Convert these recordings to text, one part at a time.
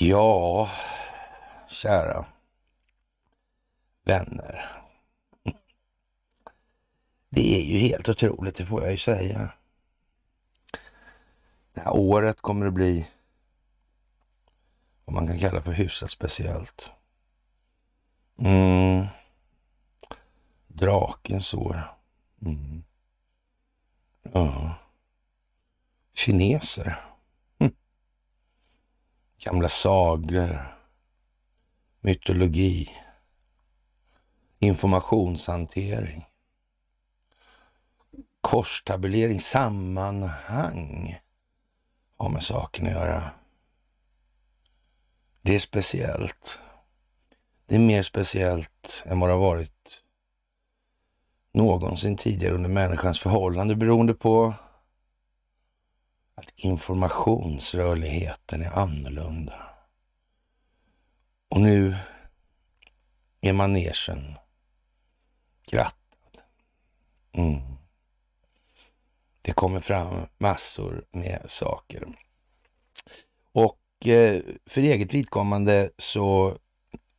Ja, kära vänner. Det är ju helt otroligt, det får jag ju säga. Det här året kommer att bli vad man kan kalla för hyfsat speciellt. Mm. Drakens år. Mm. Ja. Kineser gamla sagor, mytologi, informationshantering, korstabulering, sammanhang har med saken att göra. Det är speciellt. Det är mer speciellt än vad det har varit någonsin tidigare under människans förhållande beroende på att informationsrörligheten är annorlunda. Och nu är manegen krattad. Mm. Det kommer fram massor med saker. Och eh, för eget vidkommande så,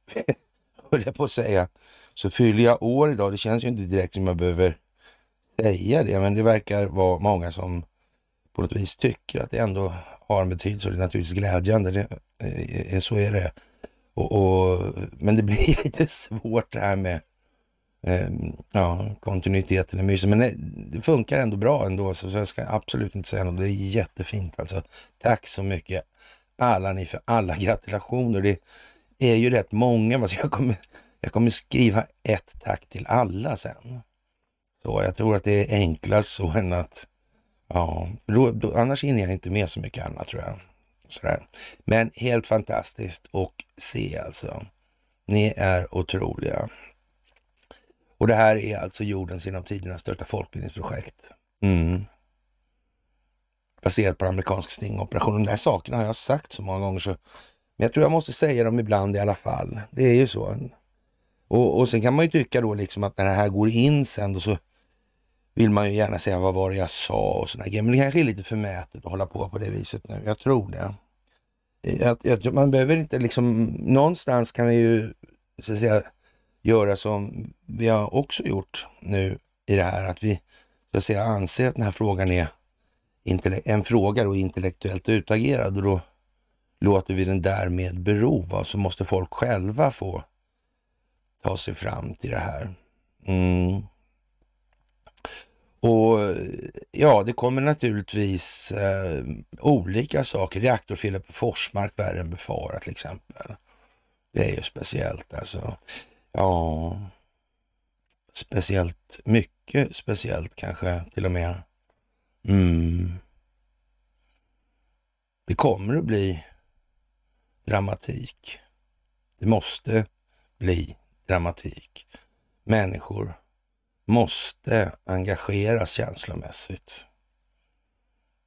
höll jag på att säga, så fyller jag år idag. Det känns ju inte direkt som jag behöver säga det, men det verkar vara många som på något vis tycker att det ändå har en betydelse och det är naturligtvis glädjande. Det, eh, eh, så är det. Och, och, men det blir lite svårt det här med Um, ja, kontinuiteten i myset. Men det, eh, det, funkar ändå bra ändå, så, så jag ska absolut inte säga något. Det är jättefint alltså. Tack så mycket alla ni för alla gratulationer. Det är ju rätt många, alltså jag, kommer, jag kommer skriva ett tack till alla sen. Så jag tror att det är enklast så än att Ja, då, då, annars hinner jag inte med så mycket annat tror jag. Sådär. Men helt fantastiskt och se alltså. Ni är otroliga. Och det här är alltså jordens genom tiderna största folkbildningsprojekt. Mm. Baserat på amerikansk stingoperation. De där sakerna har jag sagt så många gånger så men jag tror jag måste säga dem ibland i alla fall. Det är ju så. Och, och sen kan man ju tycka då liksom att när det här går in sen då så vill man ju gärna säga vad var det jag sa och sådana grejer. Men det kanske är lite förmätet att hålla på på det viset nu. Jag tror det. Att, att man behöver inte liksom, någonstans kan vi ju så att säga, göra som vi har också gjort nu i det här, att vi så att säga anser att den här frågan är en fråga och intellektuellt utagerad och då låter vi den därmed bero. Va? Så måste folk själva få ta sig fram till det här. Mm ja, det kommer naturligtvis eh, olika saker. Reaktorfel på Forsmark värre än befarat till exempel. Det är ju speciellt alltså. Ja, speciellt mycket speciellt kanske till och med. Mm. Det kommer att bli dramatik. Det måste bli dramatik. Människor måste engageras känslomässigt.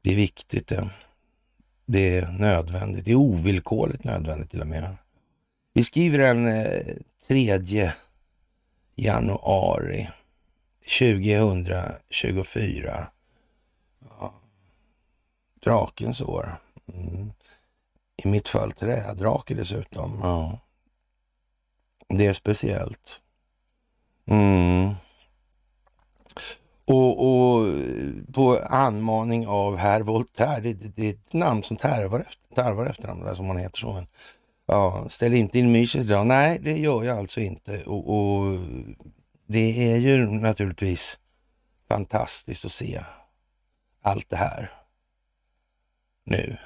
Det är viktigt det. Det är nödvändigt. Det är ovillkorligt nödvändigt till och med. Vi skriver den 3 eh, januari 2024. Drakens år. Mm. I mitt fall trädrake dessutom. Ja. Det är speciellt. Mm. Och, och, på anmaning av herr Voltaire, det, det, det är ett namn som tarvar efter, tarvar efter namn, där som man heter så. Men, ja, ställ inte in myset idag. Nej, det gör jag alltså inte. Och, och, det är ju naturligtvis fantastiskt att se allt det här nu.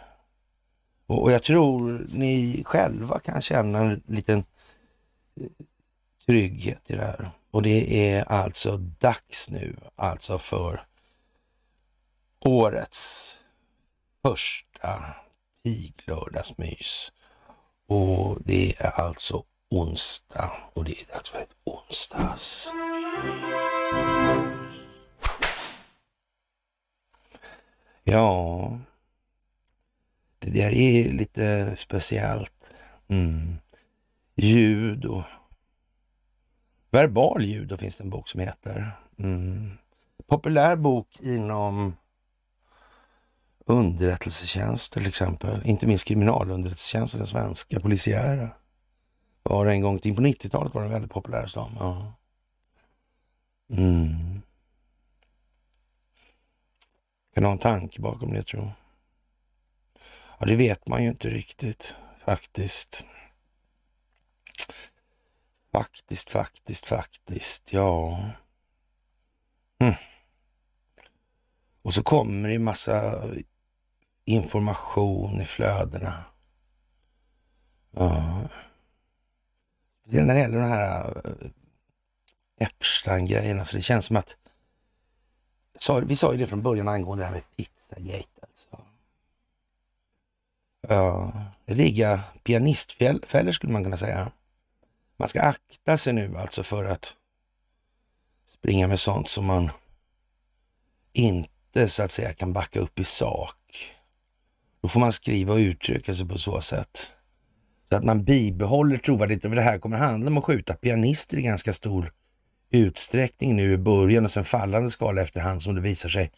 Och, och jag tror ni själva kan känna en liten trygghet i det här. Och det är alltså dags nu, alltså för årets första piglördagsmys. Och det är alltså onsdag och det är dags för ett onsdags. Ja, det där är lite speciellt. Mm. Ljud och Verbal judo finns det en bok som heter. Mm. Populär bok inom underrättelsetjänst till exempel. Inte minst kriminalunderrättelsetjänsten, den svenska polisiära. Var en gång in på 90-talet var den väldigt populär som. Ja. Mm. Kan ha en tanke bakom det tror jag. Ja, det vet man ju inte riktigt faktiskt. Faktiskt, faktiskt, faktiskt, ja. Mm. Och så kommer det massa information i flödena. Ja. När det gäller de här eh, epstein grejerna så det känns som att... Vi sa ju det från början angående det här med pizzagate alltså. Ja, det pianistfällor skulle man kunna säga. Man ska akta sig nu alltså för att springa med sånt som man inte så att säga kan backa upp i sak. Då får man skriva och uttrycka sig på så sätt. Så att man bibehåller trovärdigheten. För det här kommer handla om att skjuta pianister i ganska stor utsträckning nu i början och sen fallande skala efterhand som det visar sig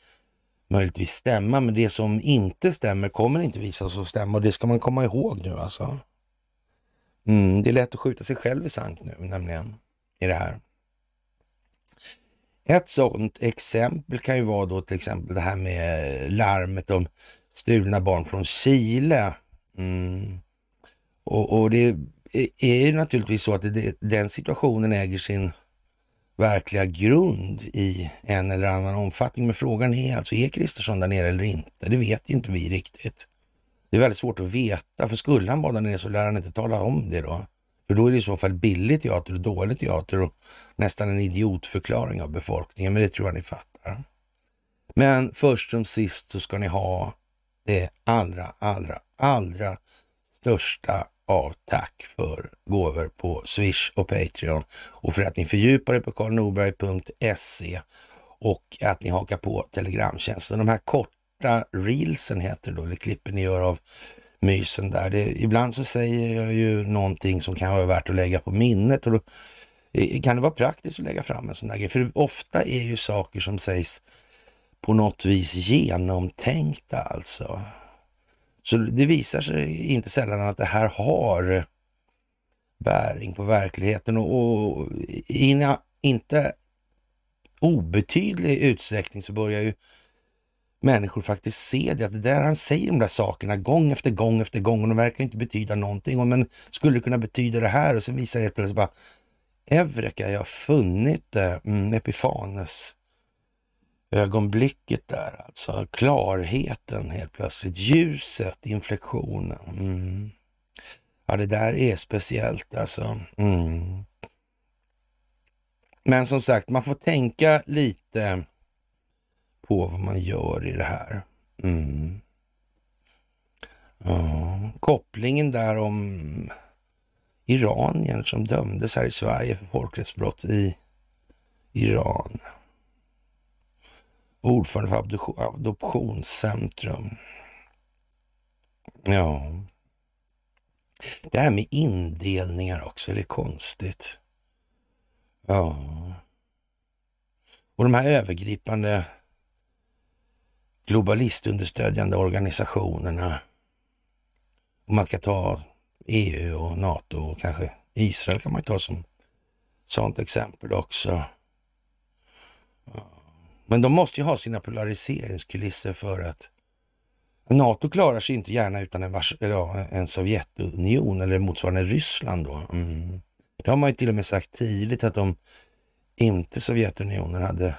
möjligtvis stämma. Men det som inte stämmer kommer inte visa sig stämma och det ska man komma ihåg nu alltså. Mm, det är lätt att skjuta sig själv i sank nu nämligen i det här. Ett sådant exempel kan ju vara då till exempel det här med larmet om stulna barn från Chile. Mm. Och, och, det är ju naturligtvis så att det, den situationen äger sin verkliga grund i en eller annan omfattning. Men frågan är alltså, är Kristersson där nere eller inte? Det vet ju inte vi riktigt. Det är väldigt svårt att veta, för skulle han vara där nere så lär han inte tala om det då. För då är det i så fall billig teater och dålig teater och nästan en idiotförklaring av befolkningen, men det tror jag ni fattar. Men först som sist så ska ni ha det allra, allra, allra största av tack för gåvor på Swish och Patreon och för att ni fördjupar er på karlnorberg.se och att ni hakar på Telegramtjänsten. De här kort korta reelsen heter det då, eller klippen ni gör av mysen där. Det, ibland så säger jag ju någonting som kan vara värt att lägga på minnet och då eh, kan det vara praktiskt att lägga fram en sån där grej. För ofta är ju saker som sägs på något vis genomtänkta alltså. Så det visar sig inte sällan att det här har bäring på verkligheten och, och in, inte obetydlig utsträckning så börjar ju människor faktiskt se det, att det där han säger de där sakerna gång efter gång efter gång och de verkar inte betyda någonting. Och men skulle kunna betyda det här och sen visar det helt plötsligt bara Eureka, jag har funnit det. Mm, Epifanes ögonblicket där alltså. Klarheten helt plötsligt, ljuset, inflektionen. Mm. Ja, det där är speciellt alltså. Mm. Men som sagt, man får tänka lite på vad man gör i det här. Mm. Ja. Kopplingen där om iranier som dömdes här i Sverige för folkrättsbrott i Iran. Ordförande för Adoptionscentrum. Ja. Det här med indelningar också, det är konstigt. Ja. Och de här övergripande globalistunderstödjande organisationerna. Och man kan ta EU och NATO och kanske Israel kan man ta som sådant exempel också. Men de måste ju ha sina polariseringskulisser för att NATO klarar sig inte gärna utan en, ja, en Sovjetunion eller motsvarande Ryssland då. Mm. Det har man ju till och med sagt tidigt att om inte Sovjetunionen hade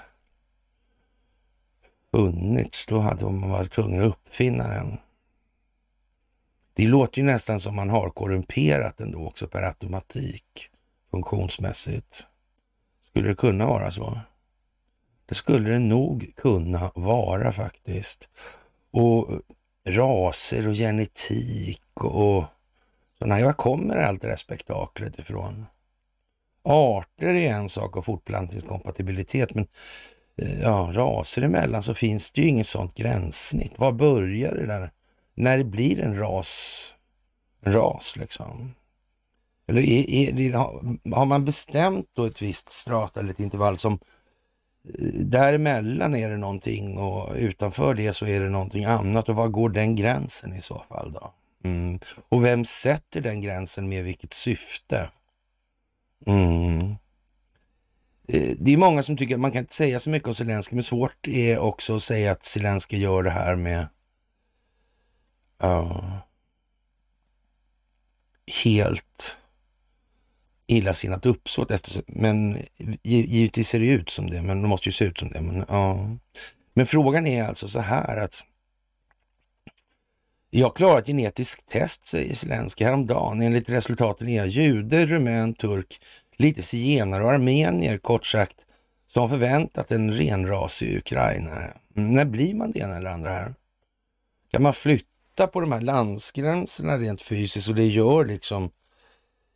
funnits, då hade man varit tvungen att uppfinna den. Det låter ju nästan som man har korrumperat den då också per automatik funktionsmässigt. Skulle det kunna vara så? Det skulle det nog kunna vara faktiskt. Och raser och genetik och sådana här. Var kommer allt det där spektaklet ifrån? Arter är en sak och fortplantningskompatibilitet, men Eh, ja, raser emellan så finns det ju inget sånt gränssnitt. Var börjar det där? När blir en ras, en ras liksom? Eller är, är, har man bestämt då ett visst strata eller ett intervall som eh, däremellan är det någonting och utanför det så är det någonting annat och var går den gränsen i så fall då? Mm. Och vem sätter den gränsen med vilket syfte? Mm. Eh, det är många som tycker att man kan inte säga så mycket om Zelenskyj men svårt är också att säga att Zelenskyj gör det här med uh, helt illasinnat uppsåt. Efter, men givetvis ser det ut som det, men det måste ju se ut som det. Men, uh. men frågan är alltså så här att jag klarar ett genetiskt test, säger Zelenskyj häromdagen. Enligt resultaten är jag jude, rumän, turk, lite zigenare och armenier kort sagt, som förväntat en renrasig ukrainare. Mm, när blir man det ena eller andra här? Kan man flytta på de här landsgränserna rent fysiskt och det gör liksom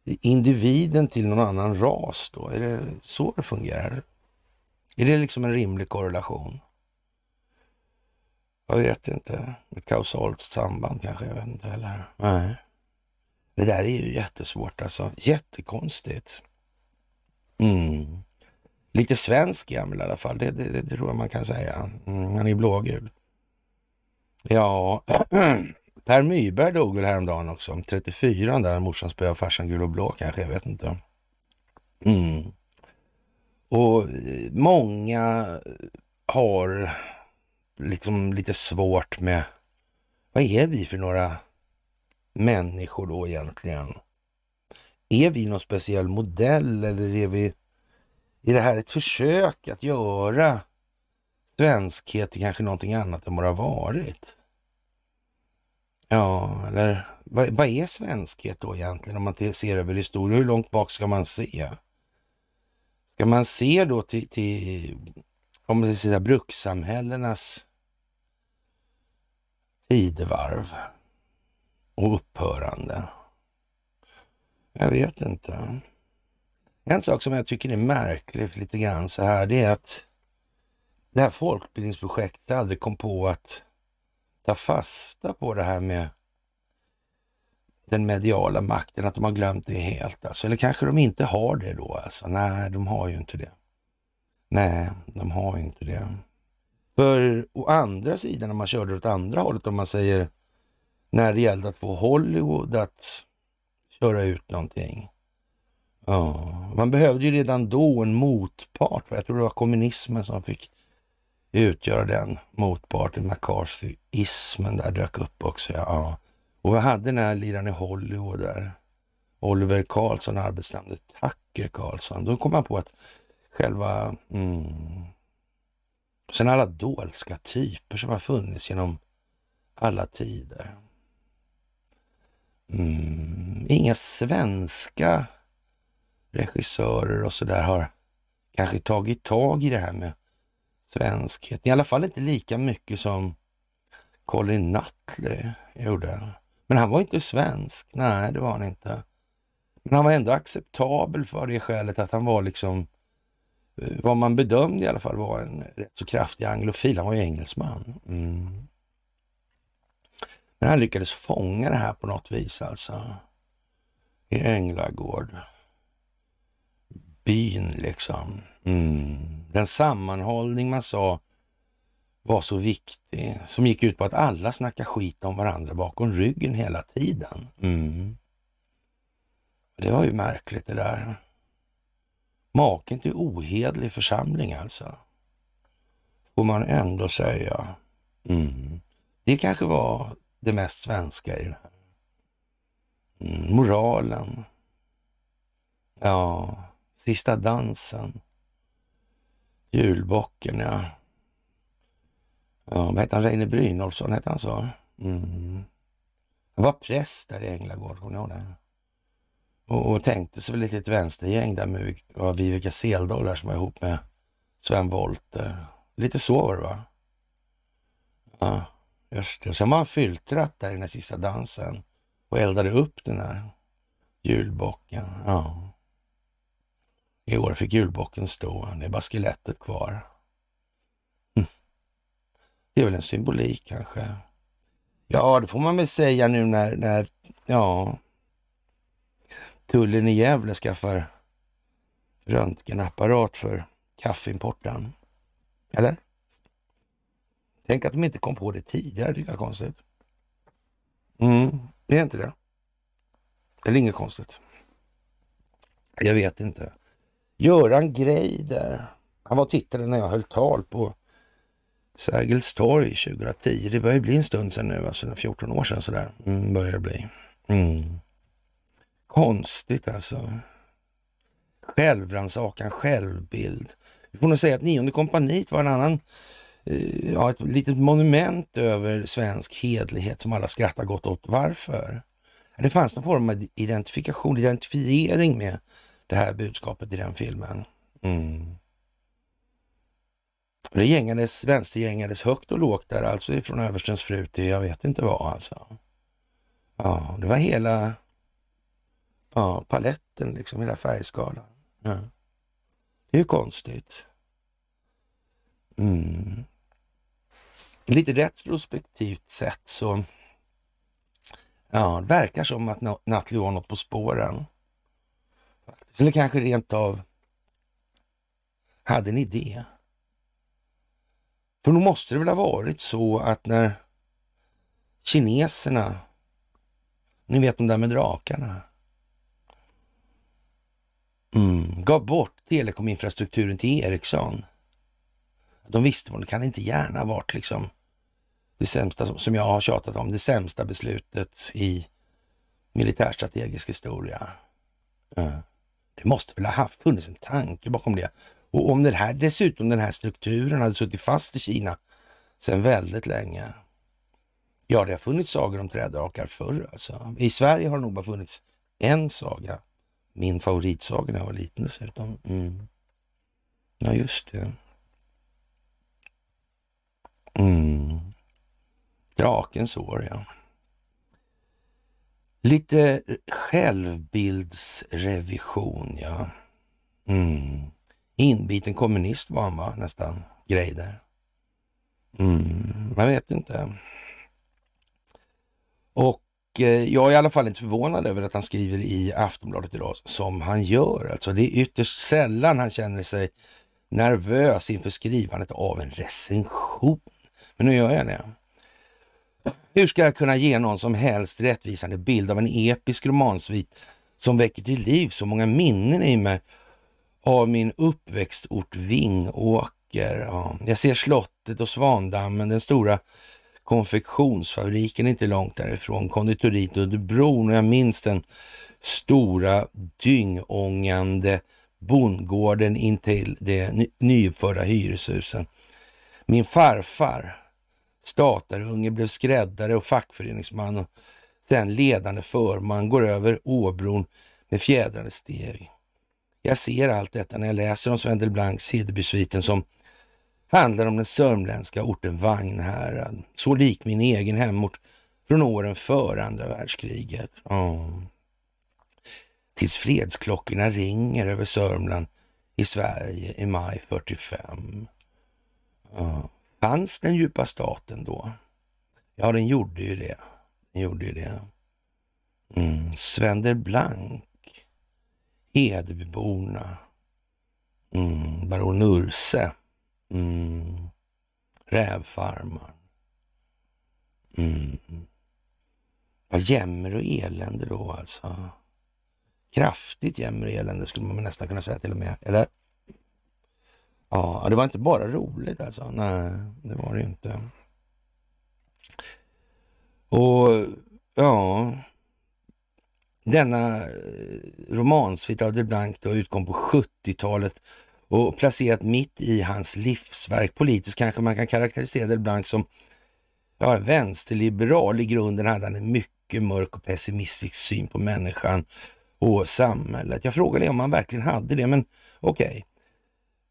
individen till någon annan ras då? Är det så det fungerar? Är det liksom en rimlig korrelation? Jag vet inte. Ett kausalt samband kanske, jag vet inte heller. Nej. Det där är ju jättesvårt alltså. Jättekonstigt. Mm. Lite svensk Jamil i alla fall, det, det, det, tror jag man kan säga. Mm, han är blågul. Ja, Per Myberg dog väl häromdagen också, 34 där, morsan spöade farsan gul och blå kanske, jag vet inte. Mm. Och eh, många har liksom lite svårt med, vad är vi för några människor då egentligen? Är vi någon speciell modell eller är, vi, är det här ett försök att göra svenskhet till kanske någonting annat än vad det har varit? Ja, eller vad, vad är svenskhet då egentligen om man ser över historien? Hur långt bak ska man se? Ska man se då till, till om man säga brukssamhällenas tidevarv och upphörande? Jag vet inte. En sak som jag tycker är märklig lite grann så här, det är att det här folkbildningsprojektet aldrig kom på att ta fasta på det här med den mediala makten, att de har glömt det helt alltså. Eller kanske de inte har det då alltså. Nej, de har ju inte det. Nej, de har inte det. För å andra sidan, om man körde åt andra hållet, om man säger när det gällde att få Hollywood att köra ut någonting. Ja, man behövde ju redan då en motpart. jag tror det var kommunismen som fick utgöra den motparten. McCarthyismen där dök upp också. Ja. Och vi hade den här liraren i Hollywood där. Oliver Karlsson, arbetsnamnet Tucker Karlsson. Då kom man på att själva... Mm, sen alla dolska typer som har funnits genom alla tider. Mm, inga svenska regissörer och sådär har kanske tagit tag i det här med svenskhet. I alla fall inte lika mycket som Colin Nutley gjorde. Men han var inte svensk. Nej, det var han inte. Men han var ändå acceptabel för det skälet att han var liksom eh, vad man bedömde i alla fall var en rätt så kraftig anglofil. Han var ju engelsman. Mm. Men han lyckades fånga det här på något vis alltså. I Änglagård. Byn liksom. Mm. Den sammanhållning man sa var så viktig, som gick ut på att alla snackade skit om varandra bakom ryggen hela tiden. Mm. Det var ju märkligt det där. Maken till ohedlig församling alltså. Får man ändå säga. Mm. Det kanske var det mest svenska i det här. Mm, moralen. Ja, sista dansen. Julbocken, ja. Ja, vad hette han? Reine Brynolfsson, hette han så? Mm. Han var präst där i Änglagård, kommer ni ihåg det? Och, och tänkte sig väl ett litet vänstergäng där med var Vivica Seldollar som var ihop med Sven Wollter. Lite så var det va? Ja. Just det. Och sen var han filtrat där i den här sista dansen och eldade upp den här julbocken. Ja. I år fick julbocken stå. Det är bara skelettet kvar. Hm. Det är väl en symbolik kanske. Ja, det får man väl säga nu när, när ja, tullen i Gävle skaffar röntgenapparat för kaffeimporten. Eller? Tänk att de inte kom på det tidigare, tycker jag är konstigt. Mm, det är inte det. Eller inget konstigt. Jag vet inte. Göran Greider, han var tittare när jag höll tal på Sergels torg 2010. Det börjar ju bli en stund sedan nu, alltså 14 år sedan sådär. Mm, börjar det bli. Mm. Konstigt alltså. Självrannsakan, självbild. Vi får nog säga att nionde kompaniet var en annan Eh, ja, ett litet monument över svensk hedlighet som alla skrattar gott åt. Varför? Det fanns någon form av identifikation, identifiering med det här budskapet i den filmen. Mm. Det gängades, vänstergängades högt och lågt där, alltså från överstens fru till jag vet inte vad alltså. Ja, det var hela ja, paletten, liksom hela färgskalan. Ja. Det är ju konstigt. Mm lite retrospektivt sett så ja, det verkar som att Nutley var något på spåren. Eller kanske rent av hade en idé. För nog måste det väl ha varit så att när kineserna, ni vet de där med drakarna, mm, gav bort telekominfrastrukturen till Ericsson de visste att det kan inte gärna ha varit liksom det sämsta, som jag har tjatat om, det sämsta beslutet i militärstrategisk historia. Eh, det måste väl ha funnits en tanke bakom det. Och om den här, dessutom den här strukturen hade suttit fast i Kina sedan väldigt länge. Ja, det har funnits sagor om trädrakar förr alltså. I Sverige har det nog bara funnits en saga. Min favoritsaga när jag var liten dessutom. Mm. Ja, just det. Mm. Draken sår, ja. Lite självbildsrevision, ja. Mm. Inbiten kommunist var han, va? Nästan. Greider. där. Mm. Man vet inte. Och eh, jag är i alla fall inte förvånad över att han skriver i Aftonbladet idag som han gör. Alltså, det är ytterst sällan han känner sig nervös inför skrivandet av en recension. Men nu gör jag det. Hur ska jag kunna ge någon som helst rättvisande bild av en episk romansvit som väcker till liv så många minnen i mig av min uppväxtort Vingåker? Ja, jag ser slottet och Svandammen, den stora konfektionsfabriken inte långt därifrån, konditoriet under bron och jag minns den stora dyngångande bondgården intill de nyuppförda hyreshusen. Min farfar, statarunge, blev skräddare och fackföreningsman och sen ledande förman, går över Åbron med fjädrande steg. Jag ser allt detta när jag läser om Sven Delblancs Hedebysviten som handlar om den sörmländska orten Vagnhärad, så lik min egen hemort från åren före andra världskriget. Oh. Tills fredsklockorna ringer över Sörmland i Sverige i maj 45. Oh. Fanns den djupa staten då? Ja, den gjorde ju det. Den gjorde ju det. Mm. Svender Blank, Hedebyborna, mm. baron Urse, mm. rävfarmaren. Mm. Vad jämmer och elände då alltså. Kraftigt jämmer och elände skulle man nästan kunna säga till och med, eller? Ja, det var inte bara roligt alltså. Nej, det var det inte. Och ja, denna eh, romansvit av de Blanc då utkom på 70-talet och placerat mitt i hans livsverk. Politiskt kanske man kan karaktärisera Delblanc som ja, en vänsterliberal. I grunden hade han en mycket mörk och pessimistisk syn på människan och samhället. Jag frågade om han verkligen hade det, men okej. Okay.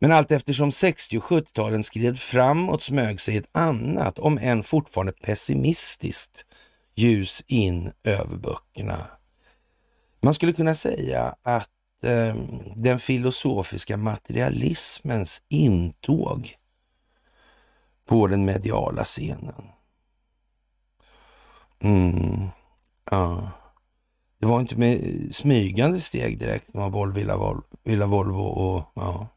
Men allt eftersom 60 och 70-talen skred framåt smög sig ett annat, om än fortfarande pessimistiskt, ljus in över böckerna. Man skulle kunna säga att eh, den filosofiska materialismens intåg på den mediala scenen. Mm, ja. Det var inte med smygande steg direkt, det Volvo, Villa, Volvo och ja.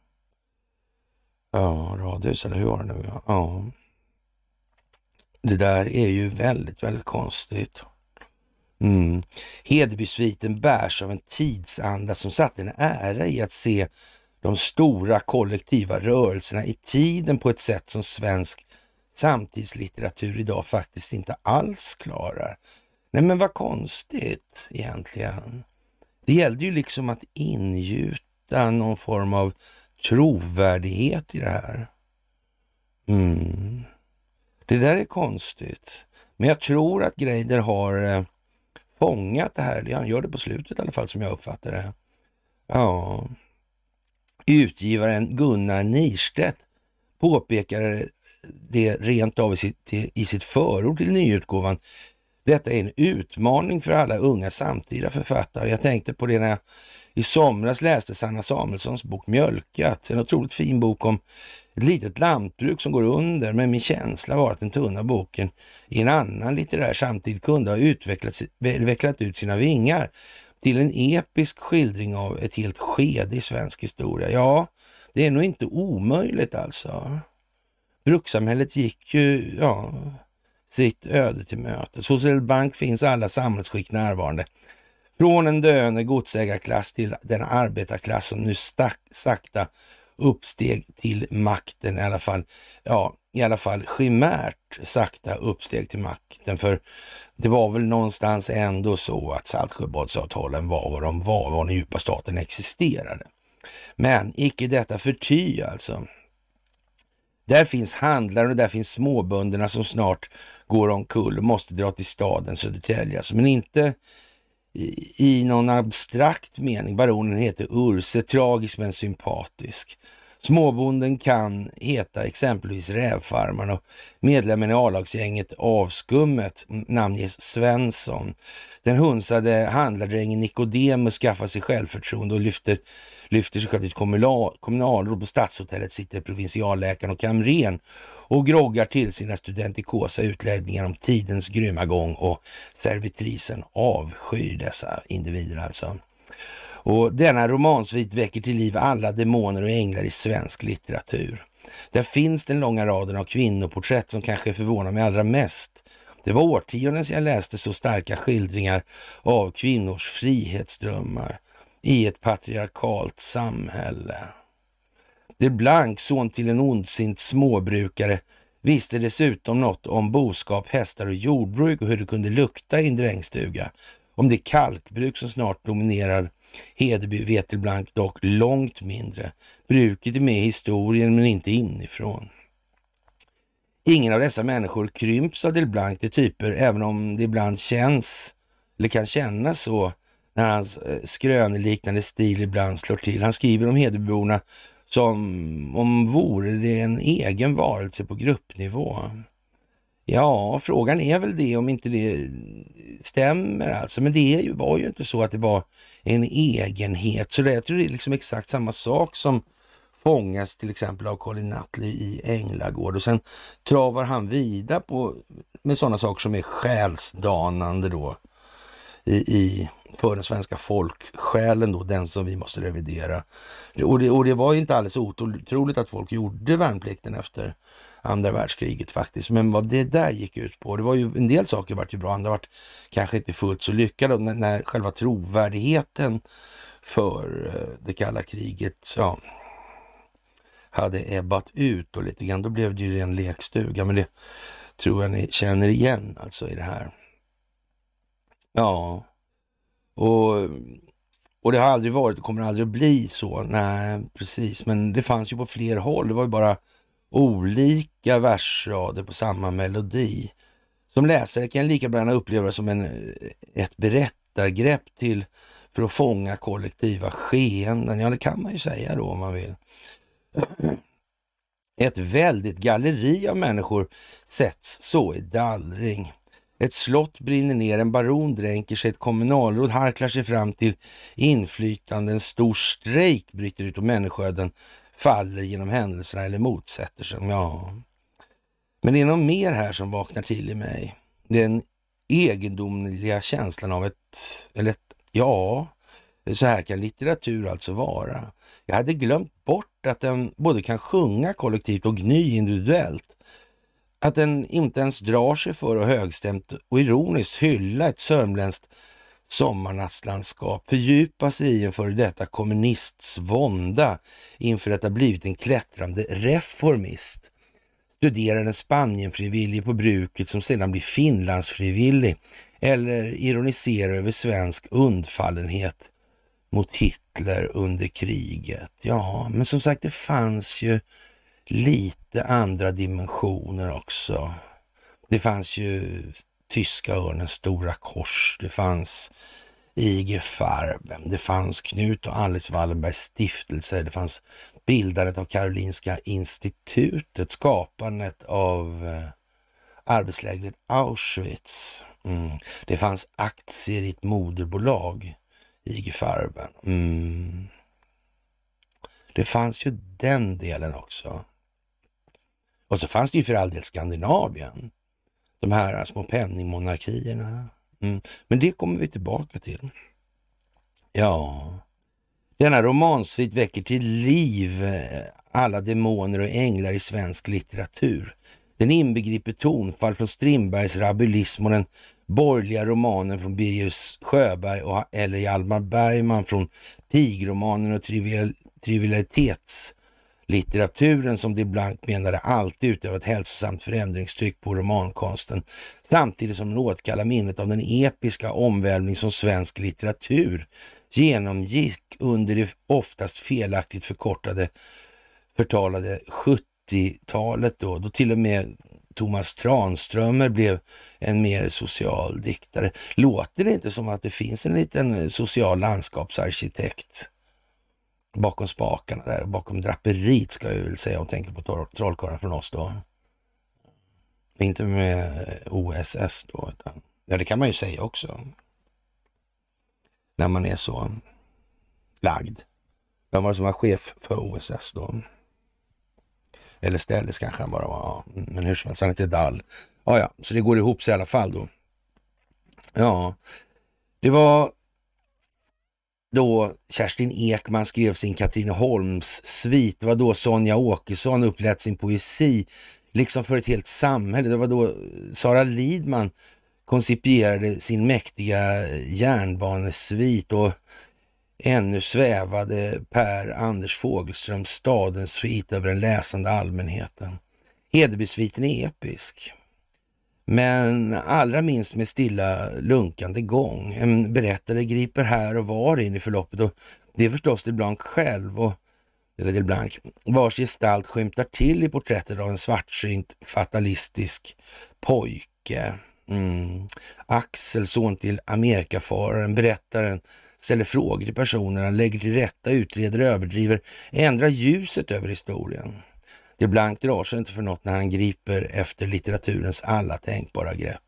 Ja, radhus eller hur var det nu? Ja. Det där är ju väldigt, väldigt konstigt. Mm. Hedebysviten bärs av en tidsanda som satte en ära i att se de stora kollektiva rörelserna i tiden på ett sätt som svensk samtidslitteratur idag faktiskt inte alls klarar. Nej men vad konstigt egentligen. Det gällde ju liksom att ingjuta någon form av trovärdighet i det här. Mm. Det där är konstigt. Men jag tror att Greider har eh, fångat det här. Han gör det på slutet i alla fall som jag uppfattar det. Ja. Utgivaren Gunnar Nirstedt påpekar eh, det rent av i sitt, i sitt förord till nyutgåvan. Detta är en utmaning för alla unga samtida författare. Jag tänkte på det när jag i somras läste Sanna Samuelssons bok Mjölkat, en otroligt fin bok om ett litet lantbruk som går under, men min känsla var att den tunna boken i en annan litterär samtid kunde ha utvecklat, vecklat ut sina vingar till en episk skildring av ett helt skede i svensk historia. Ja, det är nog inte omöjligt alltså. Brukssamhället gick ju ja, sitt öde till mötes. Hos bank finns alla samhällsskick närvarande. Från en döende godsägarklass till den arbetarklass som nu stack, sakta uppsteg till makten, i alla fall, ja, i alla fall skimärt sakta uppsteg till makten. För det var väl någonstans ändå så att Saltsjöbadsavtalen var vad de var, var den djupa staten existerade. Men icke detta förty alltså. Där finns handlare och där finns småbönderna som snart går omkull och måste dra till staden Södertälje. Alltså, men inte i någon abstrakt mening. Baronen heter Urse, tragisk men sympatisk. Småbonden kan heta exempelvis Rävfarmaren och medlemmen i A-lagsgänget Avskummet namnges Svensson. Den hunsade handlardrängen Nikodemus skaffar sig självförtroende och lyfter lyfter sig själv till ett kommunalråd. På stadshotellet sitter provinsialläkaren och kamrern och groggar till sina studentikosa utläggningar om tidens grymma gång och servitrisen avskyr dessa individer alltså. Och denna romansvit väcker till liv alla demoner och änglar i svensk litteratur. Där finns den långa raden av kvinnoporträtt som kanske förvånar mig allra mest. Det var årtionden sedan jag läste så starka skildringar av kvinnors frihetsdrömmar, i ett patriarkalt samhälle. Det Blank, son till en ondsint småbrukare, visste dessutom något om boskap, hästar och jordbruk och hur det kunde lukta i en drängstuga. Om det kalkbruk som snart dominerar Hedeby vet Blank dock långt mindre. Bruket är med i historien men inte inifrån. Ingen av dessa människor krymps av Del Blanc till typer, även om det ibland känns, eller kan kännas så, när hans eh, skröneliknande stil ibland slår till. Han skriver om Hedeborna som om vore det en egen varelse på gruppnivå. Ja, frågan är väl det om inte det stämmer alltså. Men det var ju inte så att det var en egenhet. Så det, jag tror det är liksom exakt samma sak som fångas till exempel av Colin Nutley i Änglagård och sen travar han vidare på, med sådana saker som är själsdanande då i, i för den svenska folksjälen då, den som vi måste revidera. Och det, och det var ju inte alldeles otroligt att folk gjorde värnplikten efter andra världskriget faktiskt. Men vad det där gick ut på, det var ju en del saker vart ju bra, andra vart kanske inte fullt så lyckade. När, när själva trovärdigheten för eh, det kalla kriget ja, hade ebbat ut och lite grann, då blev det ju en lekstuga. Men det tror jag ni känner igen alltså i det här. Ja, och, och det har aldrig varit och kommer aldrig att bli så. Nej, precis. Men det fanns ju på fler håll. Det var ju bara olika versrader på samma melodi. Som läsare kan jag lika gärna uppleva det som en, ett berättargrepp till för att fånga kollektiva skeenden. Ja, det kan man ju säga då om man vill. Ett väldigt galleri av människor sätts så i dallring. Ett slott brinner ner, en baron dränker sig, ett kommunalråd harklar sig fram till inflytande, en stor strejk bryter ut och människoöden faller genom händelserna eller motsätter sig. Ja. Men det är något mer här som vaknar till i mig. Den egendomliga känslan av ett, eller ett, ja, så här kan litteratur alltså vara. Jag hade glömt bort att den både kan sjunga kollektivt och gny individuellt att den inte ens drar sig för att högstämt och ironiskt hylla ett sörmländskt sommarnattslandskap, fördjupa sig i en före detta kommunists vånda inför att ha blivit en klättrande reformist. Studera en Spanienfrivillig på bruket som sedan blir Finlandsfrivillig eller ironisera över svensk undfallenhet mot Hitler under kriget. Ja, men som sagt, det fanns ju lite andra dimensioner också. Det fanns ju Tyska örnens Stora kors, det fanns IG Farben, det fanns Knut och Alice Wallenbergs stiftelse. det fanns bildandet av Karolinska institutet, skapandet av eh, arbetslägret Auschwitz. Mm. Det fanns aktier i ett moderbolag, IG Farben. Mm. Det fanns ju den delen också. Och så fanns det ju för all del Skandinavien. De här små penningmonarkierna. Mm. Men det kommer vi tillbaka till. Ja, denna romansvit väcker till liv eh, alla demoner och änglar i svensk litteratur. Den inbegriper tonfall från Strindbergs rabulism och den borgerliga romanen från Birger Sjöberg eller Hjalmar Bergman från pigromanen och trivial, trivialitets litteraturen som de Blank menade alltid utövar ett hälsosamt förändringstryck på romankonsten, samtidigt som den återkallar minnet av den episka omvälvning som svensk litteratur genomgick under det oftast felaktigt förkortade, förtalade 70-talet då, då till och med Thomas Tranströmer blev en mer social diktare. Låter det inte som att det finns en liten social landskapsarkitekt bakom spakarna där, bakom draperiet ska jag väl säga och tänker på troll trollkarlen från oss då. Inte med eh, OSS då, utan ja, det kan man ju säga också. När man är så lagd. Vem var det som var chef för OSS då? Eller Stellis kanske han bara var. Ja, men hur som helst, han hette Dall. Ja, ja, så det går ihop sig i alla fall då. Ja, det var då Kerstin Ekman skrev sin Katrineholms-svit. Det var då Sonja Åkesson upplät sin poesi, liksom för ett helt samhälle. Det var då Sara Lidman koncipierade sin mäktiga järnbanesvit och ännu svävade Per Anders Fogelström stadens svit över den läsande allmänheten. Hedebysviten är episk men allra minst med stilla lunkande gång. En berättare griper här och var in i förloppet och det är förstås ibland själv och eller Delblanc, vars gestalt skymtar till i porträttet av en svartsynt fatalistisk pojke. Mm. Axel, son till Amerikafararen, berättaren ställer frågor till personerna, lägger till rätta, utreder, överdriver, ändrar ljuset över historien. De Blanc drar sig inte för något när han griper efter litteraturens alla tänkbara grepp.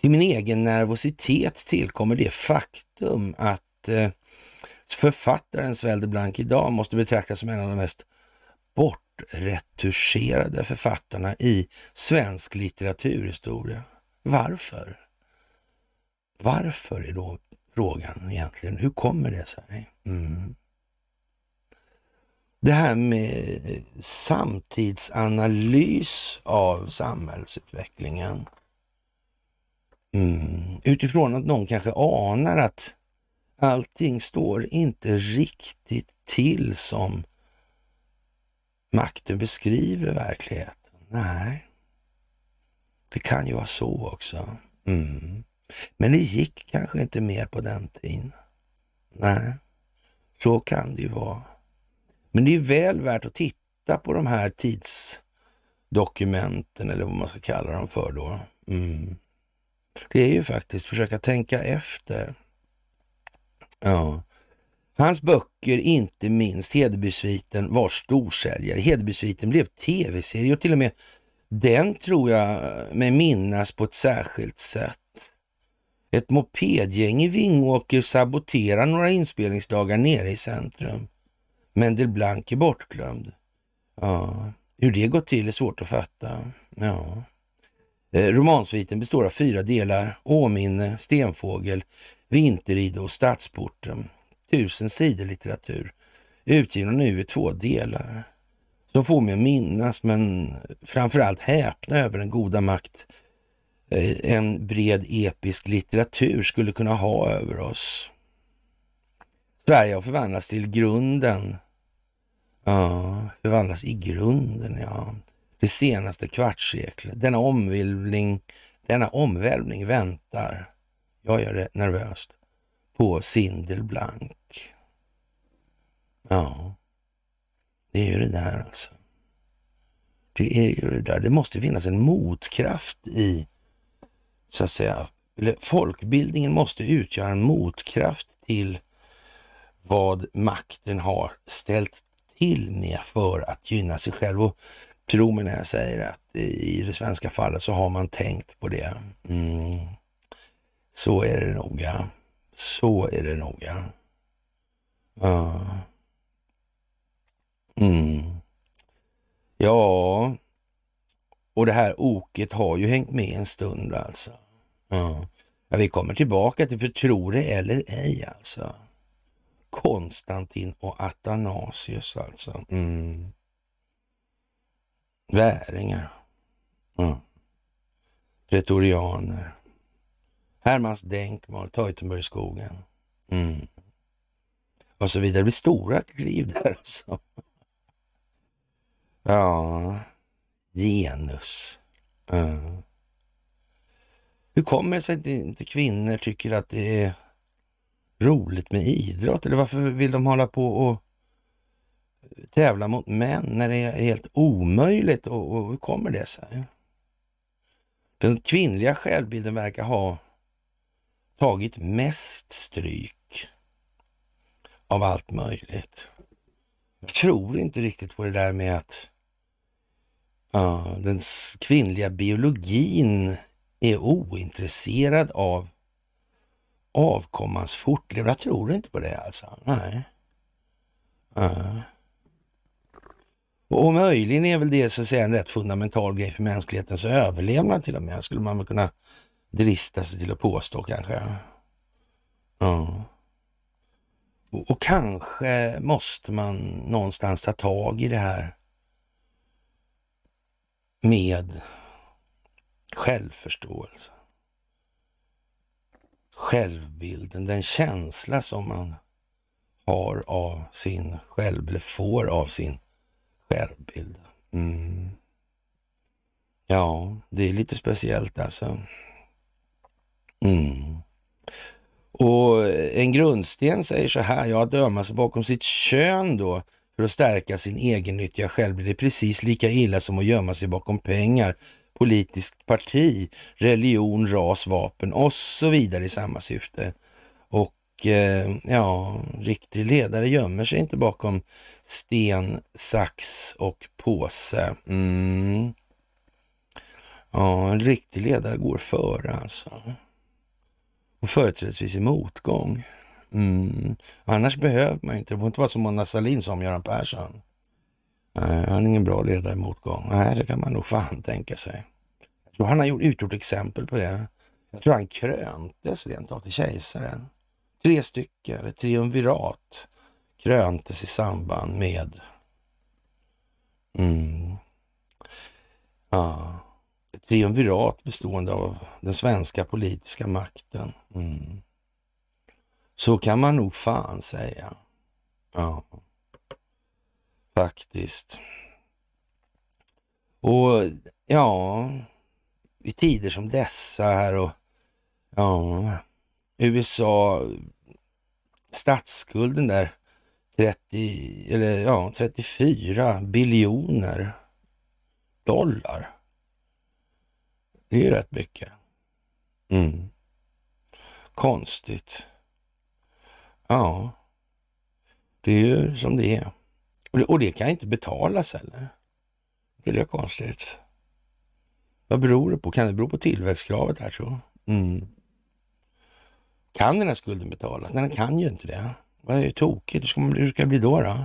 Till min egen nervositet tillkommer det faktum att eh, författaren Svel de Blanc idag måste betraktas som en av de mest bortretuscherade författarna i svensk litteraturhistoria. Varför? Varför är då frågan egentligen? Hur kommer det sig? Mm det här med samtidsanalys av samhällsutvecklingen. Mm. Utifrån att någon kanske anar att allting står inte riktigt till som makten beskriver verkligheten. Nej, det kan ju vara så också. Mm. Men det gick kanske inte mer på den tiden. Nej, så kan det ju vara. Men det är väl värt att titta på de här tidsdokumenten eller vad man ska kalla dem för då. Mm. Det är ju faktiskt försöka tänka efter. Ja. Hans böcker, inte minst Hedebysviten, var storsäljare. Hedebysviten blev tv-serie och till och med den tror jag mig minnas på ett särskilt sätt. Ett mopedgäng i Vingåker saboterar några inspelningsdagar nere i centrum. Mendel Blanc är bortglömd. Ja. Hur det gått till är svårt att fatta. Ja. Eh, romansviten består av fyra delar. Åminne, Stenfågel, Vinterid och Stadsporten. Tusen sidor litteratur. Utgiven nu i två delar. Som får mig att minnas, men framförallt häpna över den goda makt eh, en bred episk litteratur skulle kunna ha över oss. Sverige har förvandlats till grunden Ja, förvandlas i grunden, ja. Det senaste kvartsseklet. Denna omvälvning, denna omvälvning väntar. Jag gör det nervöst. På Sindelblank. Ja, det är ju det där alltså. Det är ju det där. Det måste finnas en motkraft i, så att säga, eller folkbildningen måste utgöra en motkraft till vad makten har ställt till med för att gynna sig själv. Och tro mig när jag säger att i det svenska fallet så har man tänkt på det. Mm. Så är det noga. Så är det noga. Ja. Mm. Ja, och det här oket har ju hängt med en stund alltså. Ja. ja vi kommer tillbaka till för tro det eller ej alltså. Konstantin och Athanasius alltså. Mm. Väringar. Mm. Pretorianer. Hermans Denkmal, Teutonbergsskogen. Mm. Och så vidare. Det blir stora kliv där alltså. Ja, genus. Mm. Hur kommer det sig att inte kvinnor tycker att det är roligt med idrott? Eller varför vill de hålla på och tävla mot män när det är helt omöjligt? Och, och hur kommer det sig? Den kvinnliga självbilden verkar ha tagit mest stryk av allt möjligt. Jag tror inte riktigt på det där med att ja, den kvinnliga biologin är ointresserad av avkommans fortlevnad. Jag tror inte på det alltså. Nej. Ja. Och möjligen är väl det så att säga en rätt fundamental grej för mänsklighetens överlevnad till och med, skulle man väl kunna drista sig till att påstå kanske. Ja. Och, och kanske måste man någonstans ta tag i det här med självförståelse självbilden, den känsla som man har av sin själv, eller får av sin självbild. Mm. Ja, det är lite speciellt alltså. Mm. Och en grundsten säger så här, ja, att döma sig bakom sitt kön då för att stärka sin egennyttiga självbild är precis lika illa som att gömma sig bakom pengar politiskt parti, religion, ras, vapen och så vidare i samma syfte. Och eh, ja, riktig ledare gömmer sig inte bakom sten, sax och påse. Mm. Ja, en riktig ledare går före alltså. Och företrädesvis i motgång. Mm. Annars behöver man inte. Det får inte vara som Mona Sahlin som Göran Persson han är ingen bra ledare i motgång. Nej, det kan man nog fan tänka sig. Jag tror han har utgjort exempel på det. Jag tror han kröntes rent av till kejsaren. Tre stycken, ett triumvirat kröntes i samband med... Mm. Ja. Ett triumvirat bestående av den svenska politiska makten. Mm. Så kan man nog fan säga. Ja faktiskt. Och ja, i tider som dessa här och ja, USA, statsskulden där 30, eller ja, 34 biljoner dollar. Det är rätt mycket. Mm. Konstigt. Ja, det är ju som det är. Och det kan inte betalas heller. Det är konstigt. Vad beror det på? Kan det bero på tillväxtkravet här så? Mm. Kan den här skulden betalas? Nej, den kan ju inte det. Vad är tokigt? Hur ska, man, hur ska det bli då? då?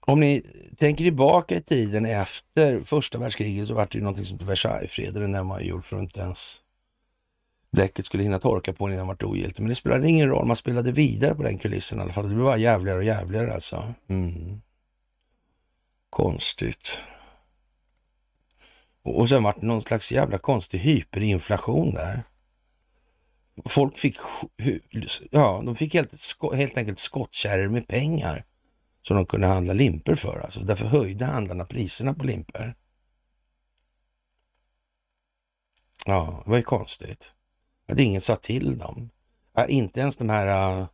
Om ni tänker tillbaka i tiden efter första världskriget så var det ju någonting som Versaillesfreden. Den var man gjort för inte ens däcket skulle hinna torka på innan han vart ogiltig. Men det spelade ingen roll, man spelade vidare på den kulissen i alla fall. Det blev bara jävligare och jävligare alltså. Mm. Konstigt. Och sen vart det någon slags jävla konstig hyperinflation där. Folk fick, ja, de fick helt, helt enkelt skottkärror med pengar som de kunde handla limper för. Alltså. Därför höjde handlarna priserna på limper. Ja, det var ju konstigt hade ingen satt till dem. Ja, inte ens de här... Äh,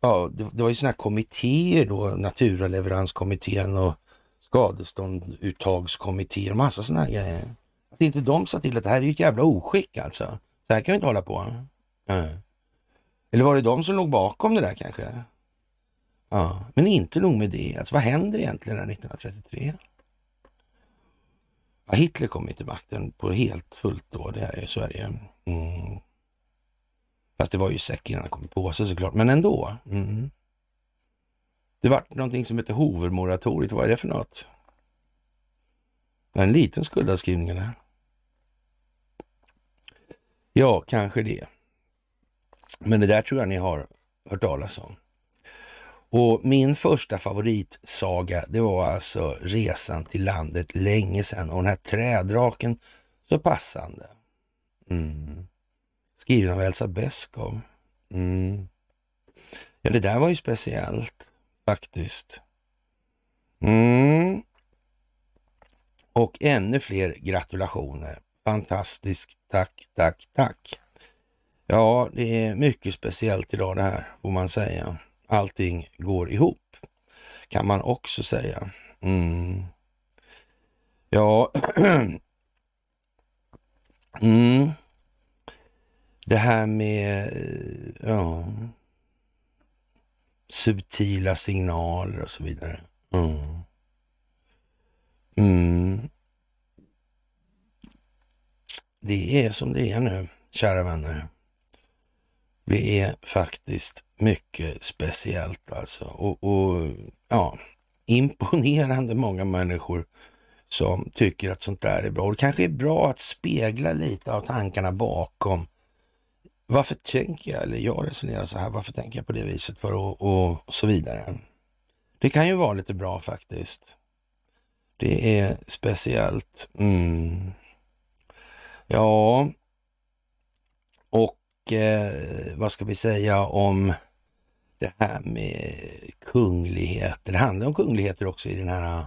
ja, det, det var ju sådana här kommittéer då, naturaleveranskommittén och skadeståndsuttagskommittéer, massa sådana här grejer. Att inte de sa till att det här är ju ett jävla oskick alltså. Så här kan vi inte hålla på. Ja. Eller var det de som låg bakom det där kanske? Ja, men inte nog med det. Alltså, vad händer egentligen 1933? Ja, Hitler kom ju till makten på helt fullt då, det här i Sverige. Mm. Fast det var ju säkert innan han kom på sig såklart, men ändå. Mm. Det var någonting som hette Hoovermoratoriet. Vad är det för något? En liten skuldavskrivning eller? Ja, kanske det. Men det där tror jag ni har hört talas om. Och min första favoritsaga, det var alltså Resan till landet länge sedan och den här trädraken så passande. Mm. Skriven av Elsa Beskow. Mm. Ja, det där var ju speciellt faktiskt. Mm. Och ännu fler gratulationer. Fantastiskt. Tack, tack, tack. Ja, det är mycket speciellt idag det här, får man säga allting går ihop, kan man också säga. Mm. Ja, mm. det här med eh, ja, subtila signaler och så vidare. Mm. Mm. Det är som det är nu, kära vänner. Det är faktiskt mycket speciellt alltså. Och, och, ja, imponerande många människor som tycker att sånt där är bra. Och det kanske är bra att spegla lite av tankarna bakom. Varför tänker jag, eller jag resonerar så här, varför tänker jag på det viset för och, och, så vidare. Det kan ju vara lite bra faktiskt. Det är speciellt. Mm. Ja, och eh, vad ska vi säga om det här med kungligheter. Det handlar om kungligheter också i den här...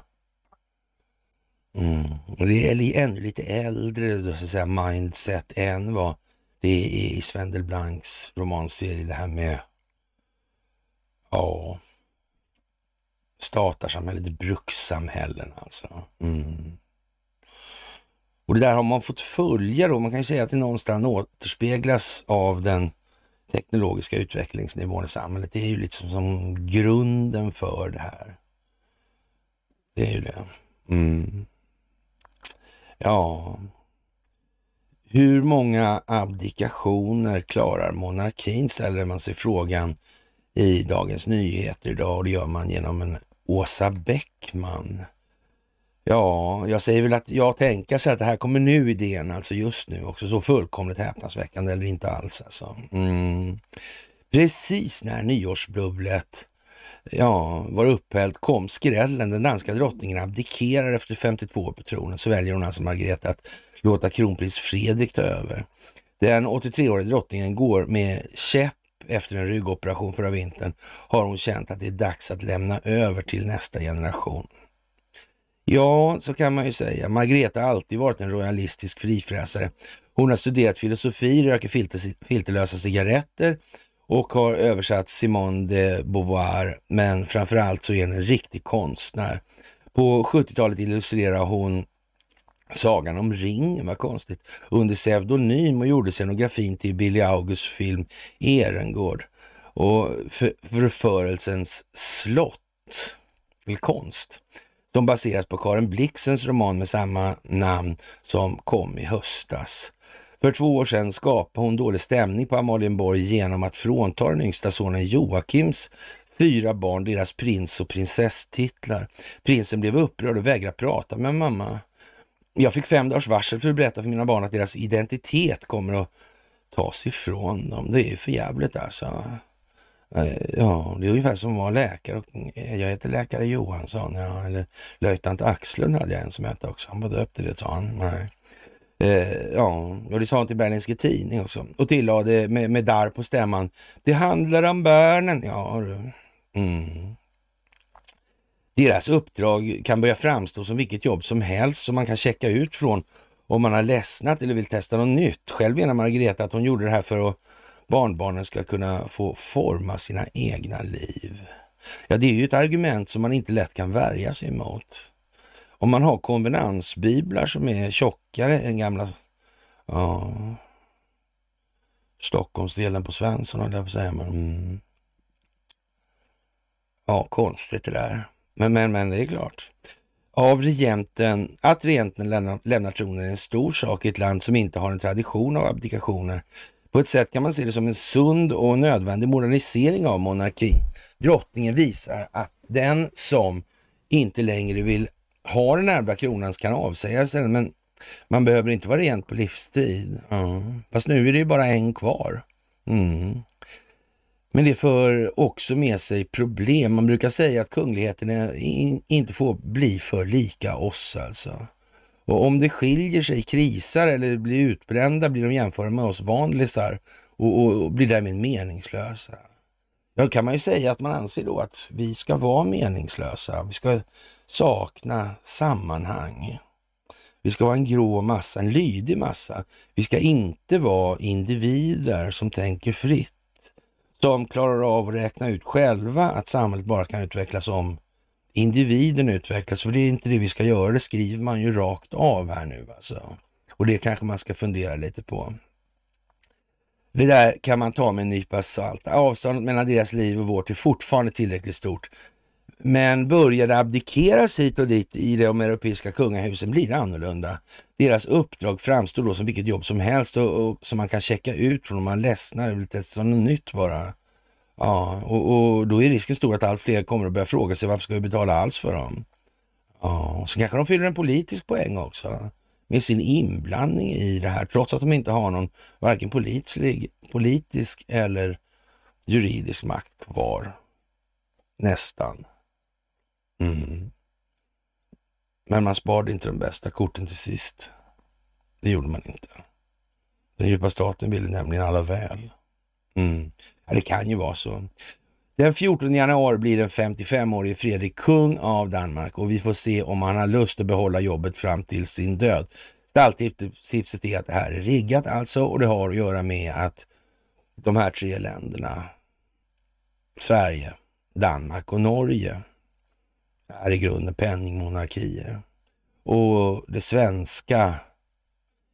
Mm. Och det är ännu lite äldre så att säga, mindset än vad det är i Sven Delblancs romanserie. Det här med ja, statarsamhället, brukssamhällen alltså. Mm. Och det där har man fått följa då. Man kan ju säga att det någonstans återspeglas av den teknologiska utvecklingsnivån i samhället. Det är ju liksom som grunden för det här. Det är ju det. Mm. Ja. Hur många abdikationer klarar monarkin ställer man sig frågan i Dagens Nyheter idag och det gör man genom en Åsa Bäckman Ja, jag säger väl att jag tänker så att det här kommer nu idén, alltså just nu också, så fullkomligt häpnadsväckande eller inte alls alltså. Mm. Precis när nyårsbubblet ja, var upphällt kom skrällen. Den danska drottningen abdikerar efter 52 år på tronen. Så väljer hon alltså Margrethe att låta kronprins Fredrik ta över. Den 83-åriga drottningen går med käpp efter en ryggoperation förra vintern. Har hon känt att det är dags att lämna över till nästa generation. Ja, så kan man ju säga. Margareta har alltid varit en royalistisk frifräsare. Hon har studerat filosofi, röker filter, filterlösa cigaretter och har översatt Simone de Beauvoir. Men framförallt så är hon en riktig konstnär. På 70-talet illustrerar hon Sagan om ringen, vad konstigt, under pseudonym och gjorde scenografin till Billy Augusts film Erengård och Förförelsens slott, eller konst. De baseras på Karen Blixens roman med samma namn som kom i höstas. För två år sedan skapade hon dålig stämning på Amalienborg genom att frånta den yngsta sonen Joakims fyra barn deras prins och prinsesstitlar. Prinsen blev upprörd och vägrade prata med mamma. Jag fick fem dagars varsel för att berätta för mina barn att deras identitet kommer att tas ifrån dem. Det är ju för jävligt alltså. Eh, ja, det är ungefär som att vara läkare. Eh, jag heter läkare Johansson. Ja, eller löjtnant Axlund hade jag en som hette också. Han var döpt till det, sa han. Nej. Eh, ja, och det sa han till Berlingske Tidning också. Och tillade med, med darr på stämman. Det handlar om barnen. Ja, mm. Deras uppdrag kan börja framstå som vilket jobb som helst som man kan checka ut från om man har ledsnat eller vill testa något nytt. Själv menar Margareta att hon gjorde det här för att barnbarnen ska kunna få forma sina egna liv. Ja, det är ju ett argument som man inte lätt kan värja sig emot. Om man har konvenansbiblar som är tjockare än gamla ja, Stockholmsdelen på Svensson, höll jag på säga. Men, mm. Ja, konstigt det där. Men, men, men det är klart. Av regenten, att regenten lämnar, lämnar tronen är en stor sak i ett land som inte har en tradition av abdikationer på ett sätt kan man se det som en sund och nödvändig modernisering av monarkin. Drottningen visar att den som inte längre vill ha den ärvda kronan kan avsäga sig den, men man behöver inte vara rent på livstid. Mm. Fast nu är det ju bara en kvar. Mm. Men det för också med sig problem. Man brukar säga att kungligheten inte får bli för lika oss alltså. Och om det skiljer sig, krisar eller blir utbrända blir de jämförda med oss vanlisar och, och, och blir därmed meningslösa. Då kan man ju säga att man anser då att vi ska vara meningslösa. Vi ska sakna sammanhang. Vi ska vara en grå massa, en lydig massa. Vi ska inte vara individer som tänker fritt, som klarar av att räkna ut själva att samhället bara kan utvecklas om individen utvecklas. För det är inte det vi ska göra, det skriver man ju rakt av här nu alltså. Och det kanske man ska fundera lite på. Det där kan man ta med en nypa salt. Avståndet mellan deras liv och vårt är fortfarande tillräckligt stort. Men börjar det abdikeras hit och dit i de europeiska kungahusen blir det annorlunda. Deras uppdrag framstår då som vilket jobb som helst och, och som man kan checka ut från om man ledsnar. Det blir lite som något nytt bara. Ja, och, och, då är risken stor att allt fler kommer att börja fråga sig varför ska vi betala alls för dem? Ja, så kanske de fyller en politisk poäng också med sin inblandning i det här, trots att de inte har någon varken politisk, politisk eller juridisk makt kvar. Nästan. Mm. Men man sparade inte de bästa korten till sist. Det gjorde man inte. Den djupa staten ville nämligen alla väl. Mm. det kan ju vara så. Den 14 januari blir den 55-årige Fredrik kung av Danmark och vi får se om han har lust att behålla jobbet fram till sin död. Stalltipset är att det här är riggat alltså och det har att göra med att de här tre länderna, Sverige, Danmark och Norge, är i grunden penningmonarkier. Och det svenska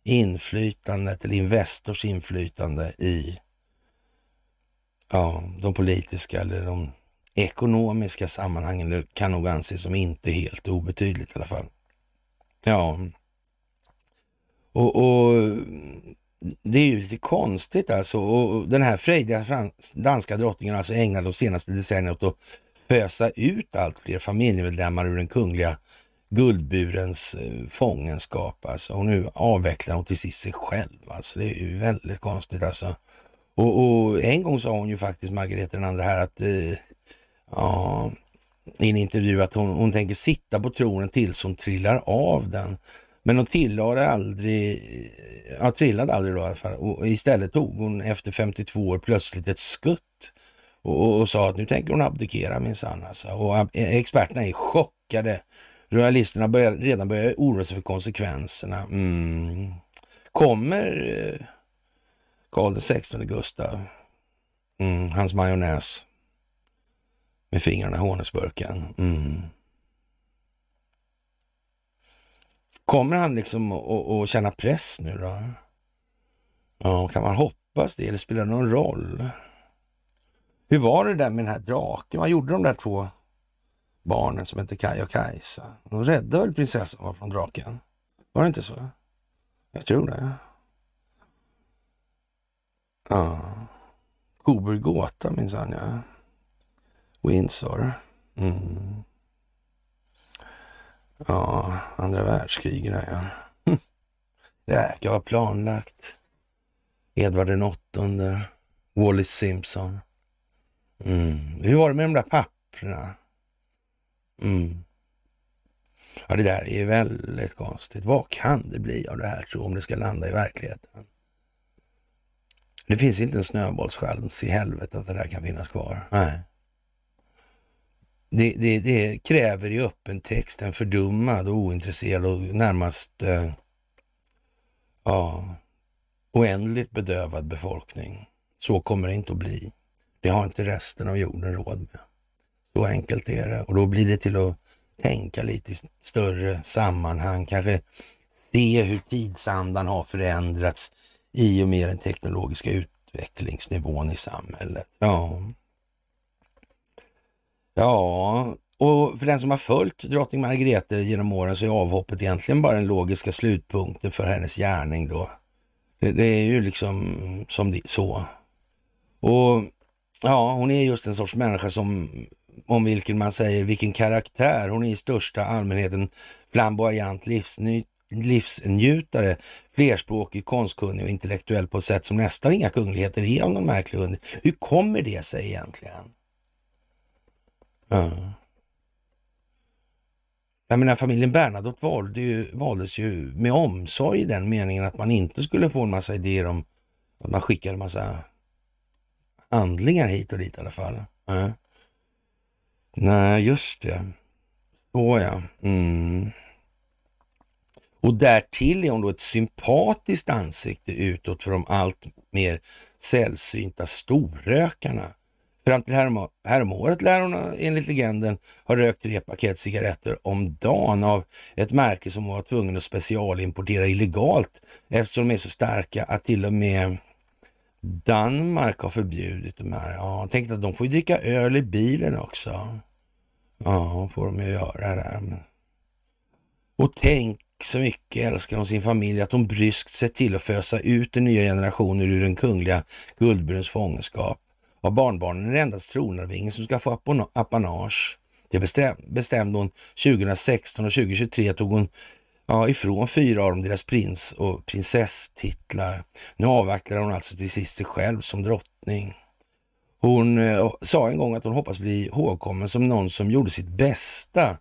inflytandet, eller Investors inflytande i ja, de politiska eller de ekonomiska sammanhangen kan nog anses som inte helt obetydligt i alla fall. Ja, och, och det är ju lite konstigt alltså. Och den här frejdiga danska drottningen har alltså ägnat de senaste decennierna åt att fösa ut allt fler familjemedlemmar ur den kungliga guldburens eh, fångenskap. Alltså. Och nu avvecklar hon till sist sig själv. Alltså. Det är ju väldigt konstigt alltså. Och, och, en gång sa hon ju faktiskt, Margareta den andra här, att eh, ja, i en intervju att hon, hon tänker sitta på tronen tills hon trillar av den. Men hon tillade aldrig, eh, ja, trillade aldrig då i alla fall. Och istället tog hon efter 52 år plötsligt ett skutt och, och, och sa att nu tänker hon abdikera minsann. Alltså. Och eh, experterna är chockade. Royalisterna börjar redan börja oroa sig för konsekvenserna. Mm. Kommer eh, Karl XVI Gustav. Mm, hans majonnäs med fingrarna i honungsburken. Mm. Kommer han liksom att känna press nu då? Ja, kan man hoppas det eller spelar det någon roll? Hur var det där med den här draken? Vad gjorde de där två barnen som hette Kaj och Kajsa? De räddade väl prinsessan från draken? Var det inte så? Jag tror det. Ja. Coburg gåta minsann ja. Windsor. Mm. Ja, andra världskriget ja. Det verkar vara planlagt. Edvard den åttonde, Wallis Simpson. Mm. Hur var det med de där papperna? Mm. Ja, det där är väldigt konstigt. Vad kan det bli av det här, tro, om det ska landa i verkligheten? Det finns inte en snöbollschans i helvetet att det där kan finnas kvar. Nej. Det, det, det, kräver i öppen text en fördummad och ointresserad och närmast eh, ja, oändligt bedövad befolkning. Så kommer det inte att bli. Det har inte resten av jorden råd med. Så enkelt är det. Och då blir det till att tänka lite i större sammanhang, kanske se hur tidsandan har förändrats i och med den teknologiska utvecklingsnivån i samhället. Ja. Ja, och för den som har följt drottning Margrethe genom åren så är avhoppet egentligen bara den logiska slutpunkten för hennes gärning då. Det, det är ju liksom som det, så. Och ja, hon är just en sorts människa som om vilken man säger vilken karaktär. Hon är i största allmänhet en flamboyant livsnjut, livsnjutare, flerspråkig, konstkunnig och intellektuell på ett sätt som nästan inga kungligheter är av någon märklig under. Hur kommer det sig egentligen? Ja. Jag menar familjen Bernadotte valde ju, valdes ju med omsorg i den meningen att man inte skulle få en massa idéer om att man skickade en massa handlingar hit och dit i alla fall. Ja. Nej, just det. Så ja. Mm. Och därtill är hon då ett sympatiskt ansikte utåt för de allt mer sällsynta storrökarna. Fram till härom, häromåret lär hon enligt legenden ha rökt tre paket cigaretter om dagen av ett märke som hon var tvungen att specialimportera illegalt eftersom de är så starka att till och med Danmark har förbjudit de här. Ja, tänk att de får ju dricka öl i bilen också. Ja, får de ju göra där. Och tänk så mycket älskar hon sin familj att hon bryskt sett till att fösa ut den nya generationen ur den kungliga Guldbruns fångenskap. Av barnbarnen är det endast tronarvingen som ska få apanage. Det bestämde hon 2016 och 2023 tog hon ja, ifrån fyra av dem deras prins och prinsesstitlar. Nu avvaktar hon alltså till sist sig själv som drottning. Hon eh, sa en gång att hon hoppas bli ihågkommen som någon som gjorde sitt bästa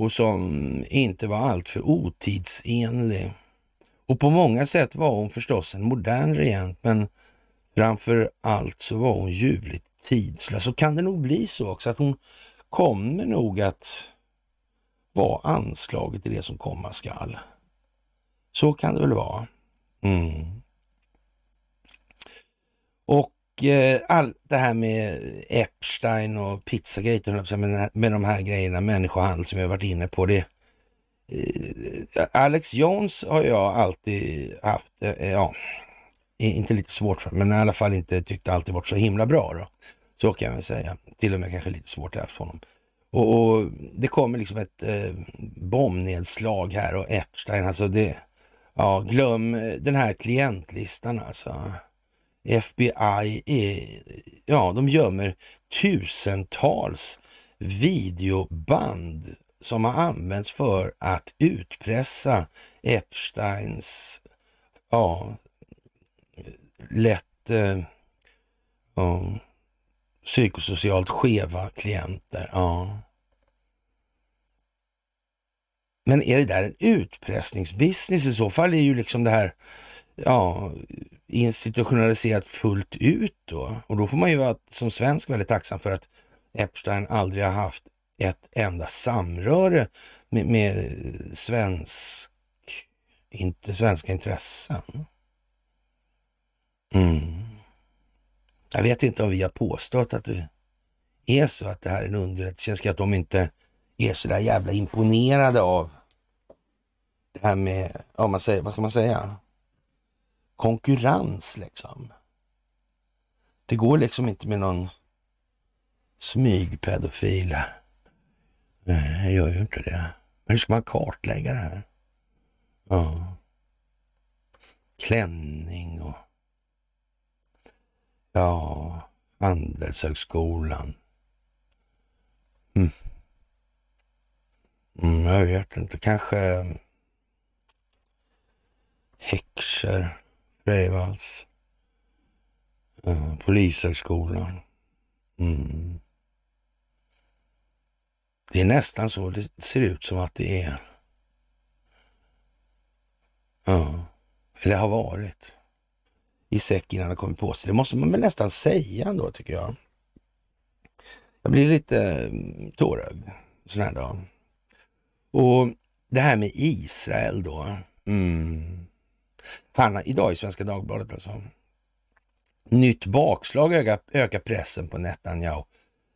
och som inte var alltför otidsenlig. Och på många sätt var hon förstås en modern regent, men framför allt så var hon ljuvligt tidslös. Och kan det nog bli så också att hon kommer nog att vara anslaget i det som komma skall. Så kan det väl vara. Mm. Och eh, allt det här med Epstein och pizzagate, med, de här grejerna, människohandel som jag varit inne på. Det, eh, Alex Jones har jag alltid haft, eh, eh, ja, inte lite svårt för, men i alla fall inte tyckt alltid varit så himla bra. Då. Så kan jag väl säga. Till och med kanske lite svårt haft honom. Och, och, det kommer liksom ett eh, bombnedslag här och Epstein, alltså det, ja glöm den här klientlistan alltså. FBI, är, ja de gömmer tusentals videoband som har använts för att utpressa Epsteins ja, lätt eh, ja, psykosocialt skeva klienter. Ja. Men är det där en utpressningsbusiness? I så fall är ju liksom det här ja, institutionaliserat fullt ut då. Och då får man ju vara som svensk väldigt tacksam för att Epstein aldrig har haft ett enda samröre med, med svensk, inte svenska intressen. Mm. Jag vet inte om vi har påstått att det är så att det här är en underrättelsetjänst, att de inte är så där jävla imponerade av det här med, ja, man säger, vad ska man säga? konkurrens liksom. Det går liksom inte med någon smygpedofil. Nej, jag gör ju inte det. Men hur ska man kartlägga det här? Ja. Klänning och... Ja, Handelshögskolan. Mm. Mm, jag vet inte, kanske häxor. Freivalds. Eh, polishögskolan. Mm. Det är nästan så det ser ut som att det är. Ja, eller har varit. I säck innan det kommit på sig. Det måste man väl nästan säga ändå tycker jag. Jag blir lite mm, tårögd sån här dag. Och det här med Israel då. Mm. Hanna, idag i Svenska Dagbladet alltså. Nytt bakslag ökar, ökar pressen på Netanyahu.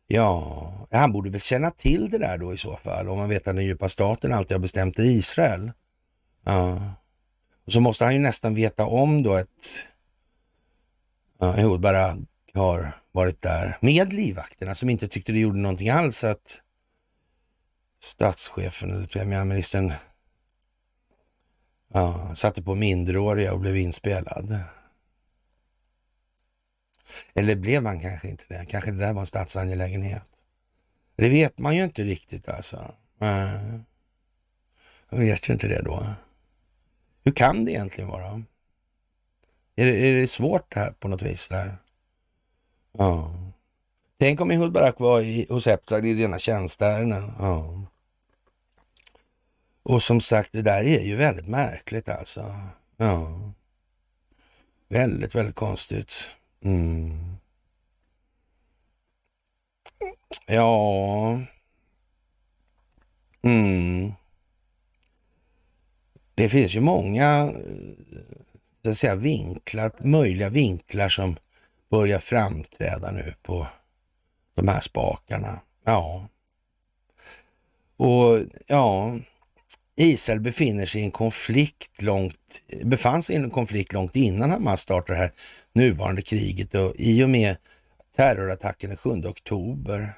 Ja, han borde väl känna till det där då i så fall, om man vet att den djupa staten alltid har bestämt i Israel. Ja. Och så måste han ju nästan veta om då ett... Ja, Ehud Barak har varit där med livvakterna som inte tyckte det gjorde någonting alls att statschefen eller premiärministern Ja, satte på minderåriga och blev inspelad. Eller blev man kanske inte det? Kanske det där var en statsangelägenhet. Det vet man ju inte riktigt alltså. Jag vet ju inte det då. Hur kan det egentligen vara? Är det, är det svårt det här på något vis? Där? Ja. Tänk om Ehud Barak var i, hos Epstein i rena tjänsteärenden. Ja. Och som sagt, det där är ju väldigt märkligt alltså. Ja. Väldigt, väldigt konstigt. Mm. Ja... Mm. Det finns ju många eh, så att säga, vinklar, möjliga vinklar som börjar framträda nu på de här spakarna. Ja. Och ja, Israel befinner sig i en konflikt långt, befann sig i en konflikt långt innan Hamas startade det här nuvarande kriget och i och med terrorattacken den 7 oktober.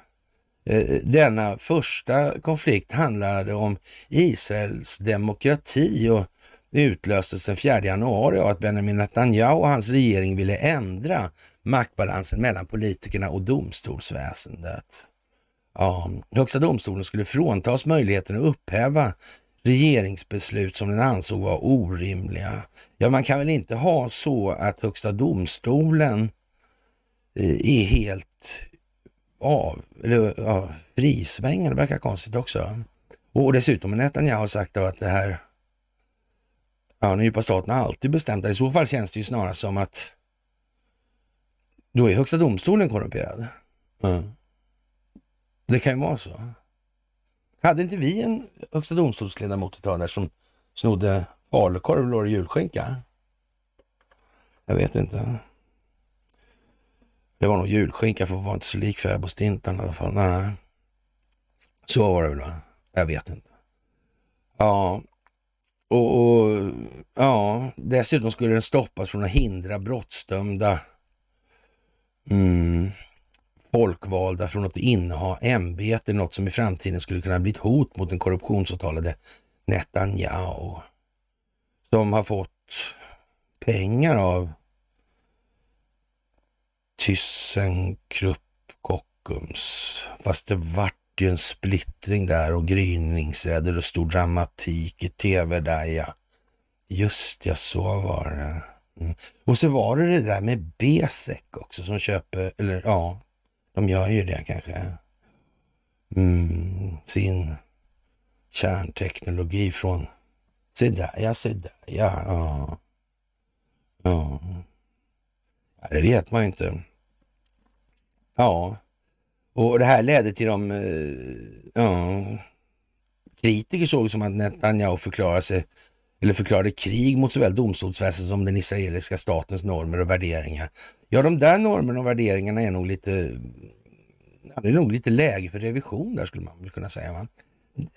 Eh, denna första konflikt handlade om Israels demokrati och utlöstes den 4 januari av att Benjamin Netanyahu och hans regering ville ändra maktbalansen mellan politikerna och domstolsväsendet. Ja, Högsta domstolen skulle fråntas möjligheten att upphäva regeringsbeslut som den ansåg var orimliga. Ja, man kan väl inte ha så att Högsta domstolen eh, är helt av, eller, ja, frisvängande, det verkar konstigt också. Och dessutom Netanyahu har sagt då att det här, ja den djupa staten har alltid bestämt det. I så fall känns det ju snarare som att då är Högsta domstolen korrumperad. Mm. Det kan ju vara så. Hade inte vi en Högsta domstolsledamot ett tag där som snodde falukorv och låg julskinka? Jag vet inte. Det var nog julskinka för att vara inte så lik fäbodstintan i alla fall. Nej. Så var det väl va? Jag vet inte. Ja, och, och, ja, dessutom skulle den stoppas från att hindra brottsdömda mm, folkvalda från att inneha ämbete, något som i framtiden skulle kunna bli ett hot mot den korruptionsåtalade Netanyahu. Som har fått pengar av Thyssenkrupp Kockums. Fast det vart ju en splittring där och gryningsräder och stor dramatik i tv där ja. Just ja, så var det. Mm. Och så var det det där med Besek också som köper, eller ja, de gör ju det kanske. Mm, sin kärnteknologi från... Se där ja, se där ja. ja. Ja. Det vet man ju inte. Ja. Och det här ledde till de... Eh, ja. Kritiker såg som att Netanyahu förklarade sig eller förklarade krig mot såväl domstolsväsendet som den israeliska statens normer och värderingar. Ja, de där normerna och värderingarna är nog lite, det är nog lite läge för revision där skulle man kunna säga. Va?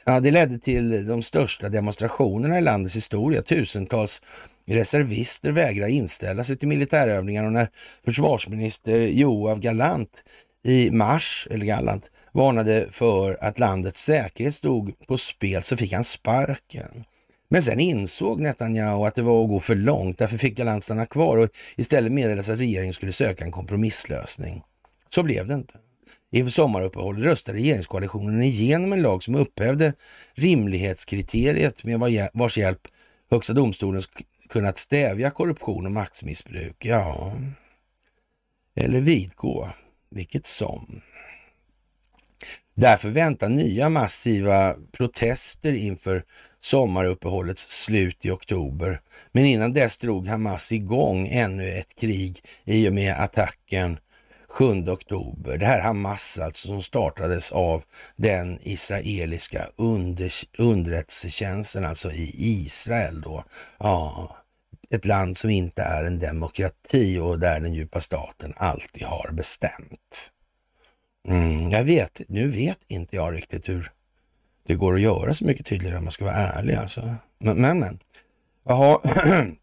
Ja, det ledde till de största demonstrationerna i landets historia. Tusentals reservister vägrade inställa sig till militärövningar och när försvarsminister Joav Galant i mars, eller Gallant, varnade för att landets säkerhet stod på spel så fick han sparken. Men sen insåg Netanyahu att det var att gå för långt. Därför fick Galant stanna kvar och istället meddelades att regeringen skulle söka en kompromisslösning. Så blev det inte. Inför sommaruppehållet röstade regeringskoalitionen igenom en lag som upphävde rimlighetskriteriet med vars hjälp Högsta domstolen kunnat stävja korruption och maktmissbruk. Ja, eller vidgå, vilket som. Därför väntar nya massiva protester inför sommaruppehållets slut i oktober. Men innan dess drog Hamas igång ännu ett krig i och med attacken 7 oktober. Det här Hamas alltså som startades av den israeliska under, underrättelsetjänsten, alltså i Israel då. Ja, ett land som inte är en demokrati och där den djupa staten alltid har bestämt. Mm, jag vet, nu vet inte jag riktigt hur det går att göra så mycket tydligare om man ska vara ärlig alltså. Men, men. men. Jaha.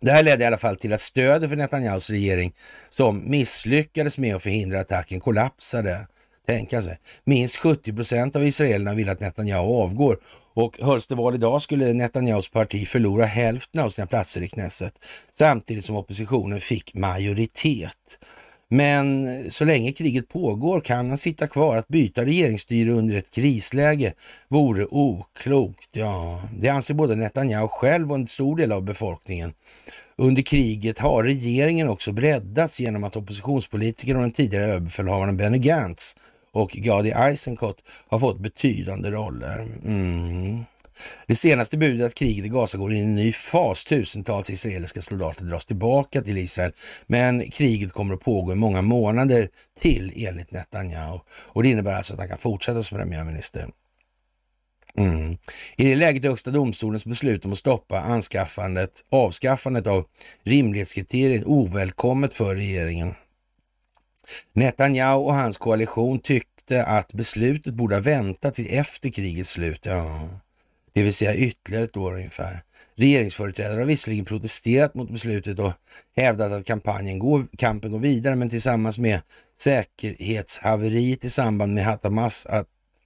Det här ledde i alla fall till att stödet för Netanyahus regering som misslyckades med att förhindra attacken kollapsade. Tänka alltså. sig. Minst 70 procent av israelerna vill att Netanyahu avgår och hölls det val idag skulle Netanyahus parti förlora hälften av sina platser i knässet samtidigt som oppositionen fick majoritet. Men så länge kriget pågår kan han sitta kvar. Att byta regeringsstyre under ett krisläge vore oklokt. Ja, det anser både Netanyahu själv och en stor del av befolkningen. Under kriget har regeringen också breddats genom att oppositionspolitiker och den tidigare överbefälhavaren Benny Gantz och Gadi Eisenkot har fått betydande roller. Mm. Det senaste budet att kriget i Gaza går in i en ny fas. Tusentals israeliska soldater dras tillbaka till Israel, men kriget kommer att pågå i många månader till enligt Netanyahu. Och det innebär alltså att han kan fortsätta som premiärminister. Mm. I det läget är Högsta domstolens beslut om att stoppa anskaffandet, avskaffandet av rimlighetskriteriet ovälkommet för regeringen. Netanyahu och hans koalition tyckte att beslutet borde ha väntat till efter krigets slut. Ja det vill säga ytterligare ett år ungefär. Regeringsföreträdare har visserligen protesterat mot beslutet och hävdat att kampanjen går, kampen går vidare, men tillsammans med säkerhetshaveriet i samband med Hatamas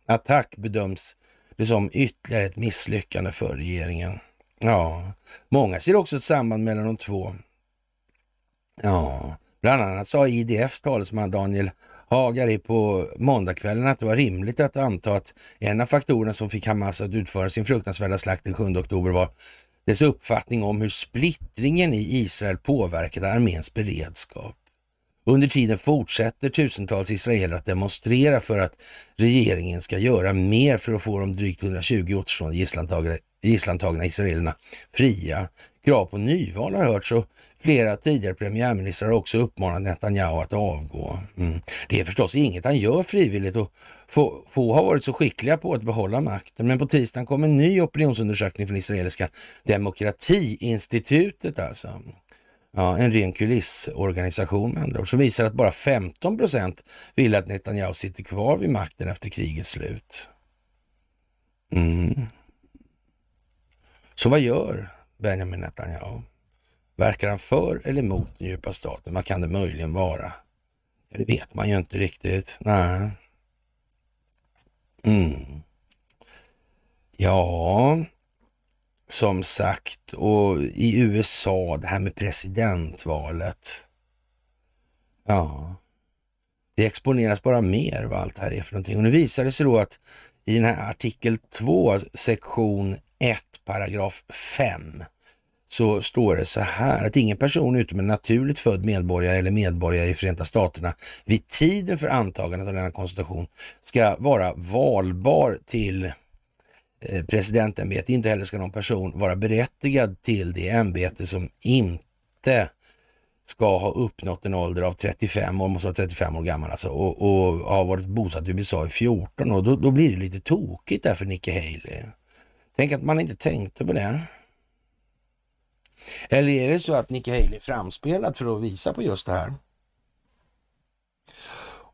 attack bedöms det som ytterligare ett misslyckande för regeringen. Ja, många ser också ett samband mellan de två. Ja, bland annat sa IDFs talesman Daniel Hagari på måndagskvällen att det var rimligt att anta att en av faktorerna som fick Hamas att utföra sin fruktansvärda slakt den 7 oktober var dess uppfattning om hur splittringen i Israel påverkade arméns beredskap. Under tiden fortsätter tusentals israeler att demonstrera för att regeringen ska göra mer för att få de drygt 120 återstående gisslantagna israelerna fria. Krav på nyval har hörts och flera tidigare premiärministrar har också uppmanat Netanyahu att avgå. Mm. Det är förstås inget han gör frivilligt och få, få har varit så skickliga på att behålla makten. Men på tisdagen kom en ny opinionsundersökning från israeliska demokratiinstitutet alltså. Ja, en ren kulissorganisation med andra ord, som visar att bara 15 procent vill att Netanyahu sitter kvar vid makten efter krigets slut. Mm. Så vad gör Benjamin Netanyahu? Verkar han för eller emot den djupa staten? Vad kan det möjligen vara? Det vet man ju inte riktigt. Nej. Mm. Ja, som sagt, och i USA, det här med presidentvalet. Ja, det exponeras bara mer vad allt det här är för någonting. Och nu visar det sig då att i den här artikel 2, sektion 1, paragraf 5 så står det så här att ingen person utom en naturligt född medborgare eller medborgare i Förenta Staterna vid tiden för antagandet av denna konstitution ska vara valbar till eh, presidentämbete. Inte heller ska någon person vara berättigad till det ämbete som inte ska ha uppnått en ålder av 35 år, måste vara 35 år gammal alltså, och, och ha varit bosatt i USA i 14 år. Då, då blir det lite tokigt där för Nikki Haley. Tänk att man inte tänkte på det. Eller är det så att Nikki Haley är framspelad för att visa på just det här?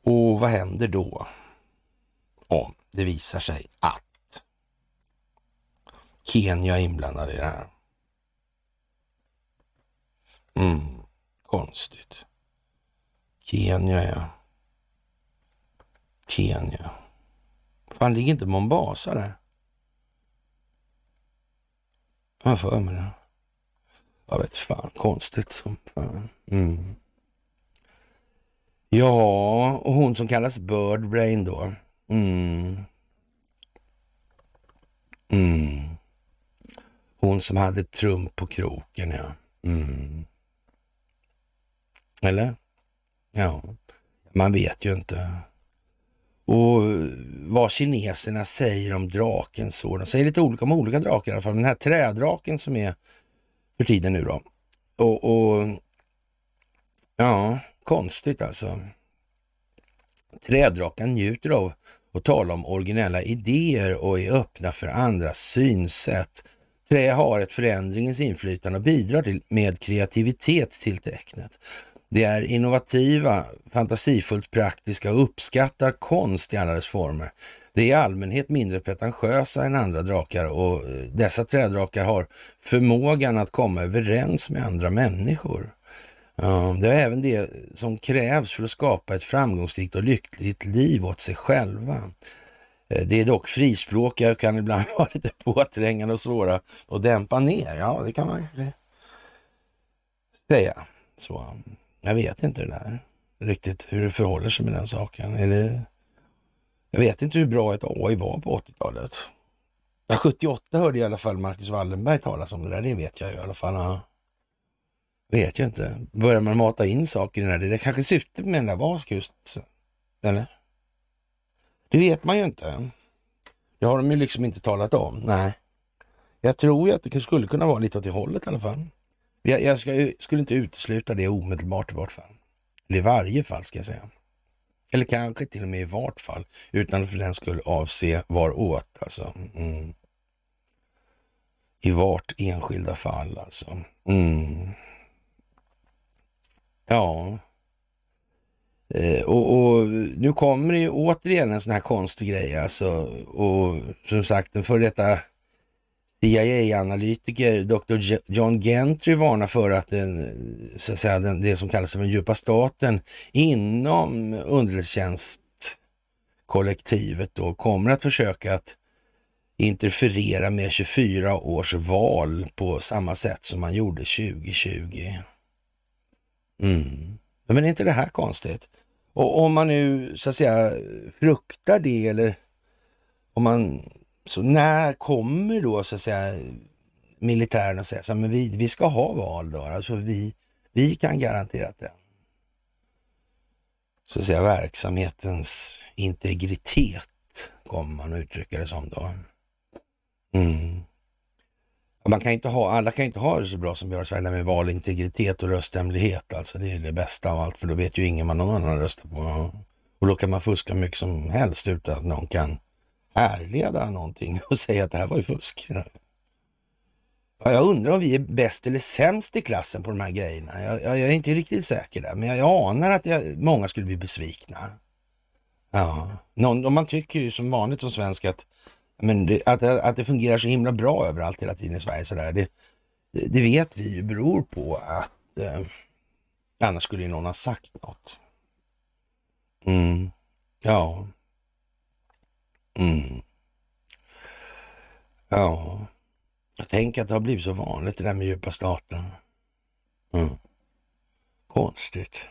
Och vad händer då? Om det visar sig att Kenya är inblandad i det här. Mm, konstigt. Kenya ja. Kenya. Fan, ligger inte Mombasa där? Jag för mig det. Jag vet fan, konstigt som fan. Mm. Ja, och hon som kallas Birdbrain då. Mm. Mm. Hon som hade Trump på kroken, ja. Mm. Eller? Ja, man vet ju inte och vad kineserna säger om draken. Så de säger lite olika om olika drakar i alla fall, den här trädraken som är för tiden nu då. Och, och Ja, konstigt alltså. Trädrakan njuter av att tala om originella idéer och är öppna för andras synsätt. Trä har ett förändringens inflytande och bidrar till, med kreativitet till tecknet. Det är innovativa, fantasifullt praktiska och uppskattar konst i alla dess former. Det är i allmänhet mindre pretentiösa än andra drakar och eh, dessa trädrakar har förmågan att komma överens med andra människor. Det är även det som krävs för att skapa ett framgångsrikt och lyckligt liv åt sig själva. Eh, det är dock frispråkiga och kan ibland vara lite påträngande och svåra att dämpa ner. Ja, det kan man säga. Så. Jag vet inte det där riktigt hur det förhåller sig med den saken. Är Jag vet inte hur bra ett AI var på 80-talet. Ja, 78 hörde i alla fall Marcus Wallenberg talas om det där, det vet jag ju i alla fall. Ja. Vet jag inte. Börjar man mata in saker i den här, det kanske syftet med den där var just, eller? Det vet man ju inte. Det har de ju liksom inte talat om. Nej. Jag tror ju att det skulle kunna vara lite åt det hållet i alla fall. Jag, jag ska, skulle inte utesluta det omedelbart i vart fall. Eller i varje fall ska jag säga. Eller kanske till och med i vart fall, utan för den skulle avse varåt alltså. Mm. I vart enskilda fall alltså. Mm. Ja. Eh, och, och, nu kommer det ju återigen en sån här konstig grej alltså. Och som sagt, den före detta CIA-analytiker Dr. John Gentry varnar för att, den, så att säga, den, det som kallas för den djupa staten inom underrättelsetjänstkollektivet då kommer att försöka att interferera med 24 års val på samma sätt som man gjorde 2020. Mm. Men är inte det här konstigt? Och om man nu så att säga fruktar det eller om man så när kommer då så att säga militären och säga så här, men vi, vi ska ha val då, alltså vi, vi kan garantera att den så att säga verksamhetens integritet kommer man att uttrycka det som då. Mm. Man kan inte ha, alla kan inte ha det så bra som vi har i Sverige med valintegritet och rösthemlighet. Alltså det är det bästa av allt, för då vet ju ingen vad någon annan röstar på. Och då kan man fuska mycket som helst utan att någon kan härleda någonting och säga att det här var ju fusk. Jag undrar om vi är bäst eller sämst i klassen på de här grejerna. Jag, jag, jag är inte riktigt säker där, men jag, jag anar att jag, många skulle bli besvikna. Ja, Någon, man tycker ju som vanligt som svensk att, men det, att, att det fungerar så himla bra överallt hela tiden i Sverige. Så där, det, det vet vi ju beror på att eh, annars skulle ju någon ha sagt något. Mm. Ja. Mm. Ja, tänk att det har blivit så vanligt det där med djupa staten. Mm. Konstigt.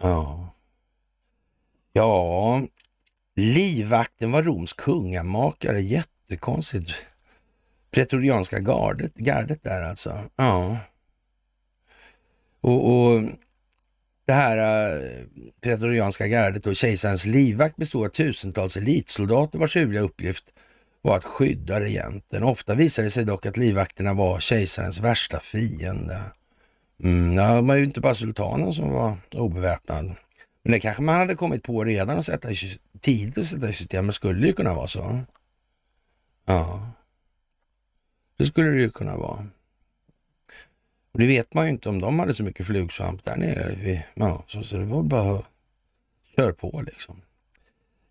Ja. Ja, livvakten var Roms kungamakare. Jättekonstigt. Pretorianska gardet, gardet där alltså. Ja. Och, och det här äh, pretorianska gardet och kejsarens livvakt bestod av tusentals elitsoldater vars huvudliga uppgift var att skydda regenten. Ofta visade det sig dock att livvakterna var kejsarens värsta fiende. Mm, ja, det var ju inte bara sultanen som var obeväpnad. Men det kanske man hade kommit på redan och sätta i, tidigt att sätta i system. Det skulle ju kunna vara så. Ja, det skulle det ju kunna vara. Och det vet man ju inte om de hade så mycket flugsvamp där nere. Ja, så, så det var bara kör på liksom.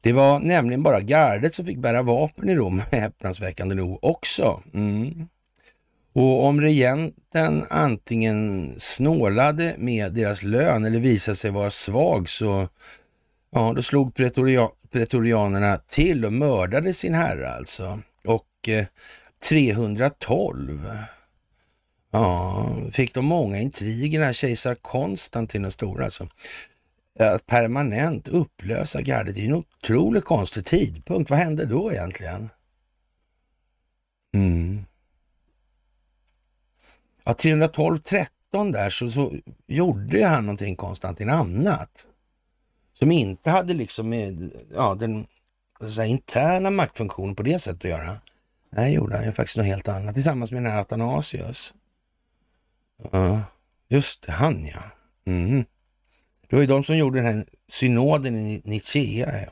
Det var nämligen bara gardet som fick bära vapen i Rom, häpnadsväckande nog också. Mm. Och om regenten antingen snålade med deras lön eller visade sig vara svag så ja, då slog pretorianerna till och mördade sin herre alltså. Och eh, 312 Ja, fick de många intriger kejsar Konstantin den stora alltså. Eh, att permanent upplösa gardet Det i en otroligt konstig tidpunkt. Vad hände då egentligen? Mm. Ja, 312 13 där så, så gjorde han någonting Konstantin annat som inte hade liksom med ja, den säga, interna maktfunktionen på det sättet att göra. Nej, gjorde han ju faktiskt något helt annat tillsammans med den här Athanasius. Ja, just det, han ja. Mm. Det var ju de som gjorde den här synoden i Nicaea.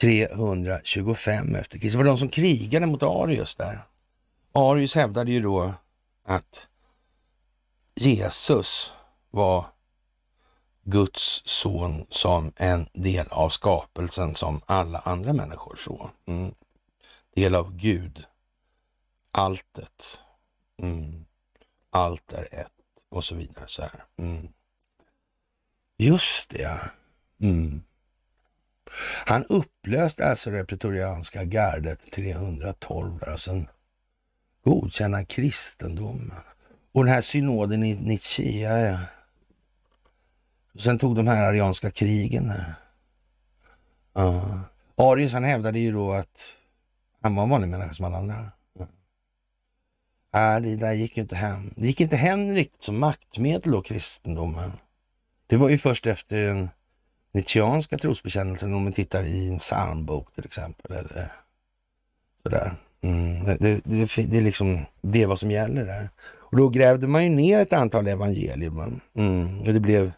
325 efter Kristus. Det var de som krigade mot Arius där. Arius hävdade ju då att Jesus var Guds son som en del av skapelsen som alla andra människor. Så. Mm. Del av Gud, alltet. Mm allt är ett och så vidare. så här. Mm. Just det, ja. Mm. Han upplöste alltså det pretorianska gardet 312 där och sen godkänna kristendomen. Och den här synoden i Nicaea. Ja. Sen tog de här arianska krigen. Ja. Arius han hävdade ju då att han var en vanlig människa som alla andra. Nej, äh, det där gick inte hem. Det gick inte hem riktigt som maktmedel då, kristendomen. Det var ju först efter den nietzscheanska trosbekännelsen, om man tittar i en psalmbok till exempel. Eller sådär. Mm. Det, det, det, det, är liksom, det är vad som gäller där. Och då grävde man ju ner ett antal evangelier. Man, mm. och det blev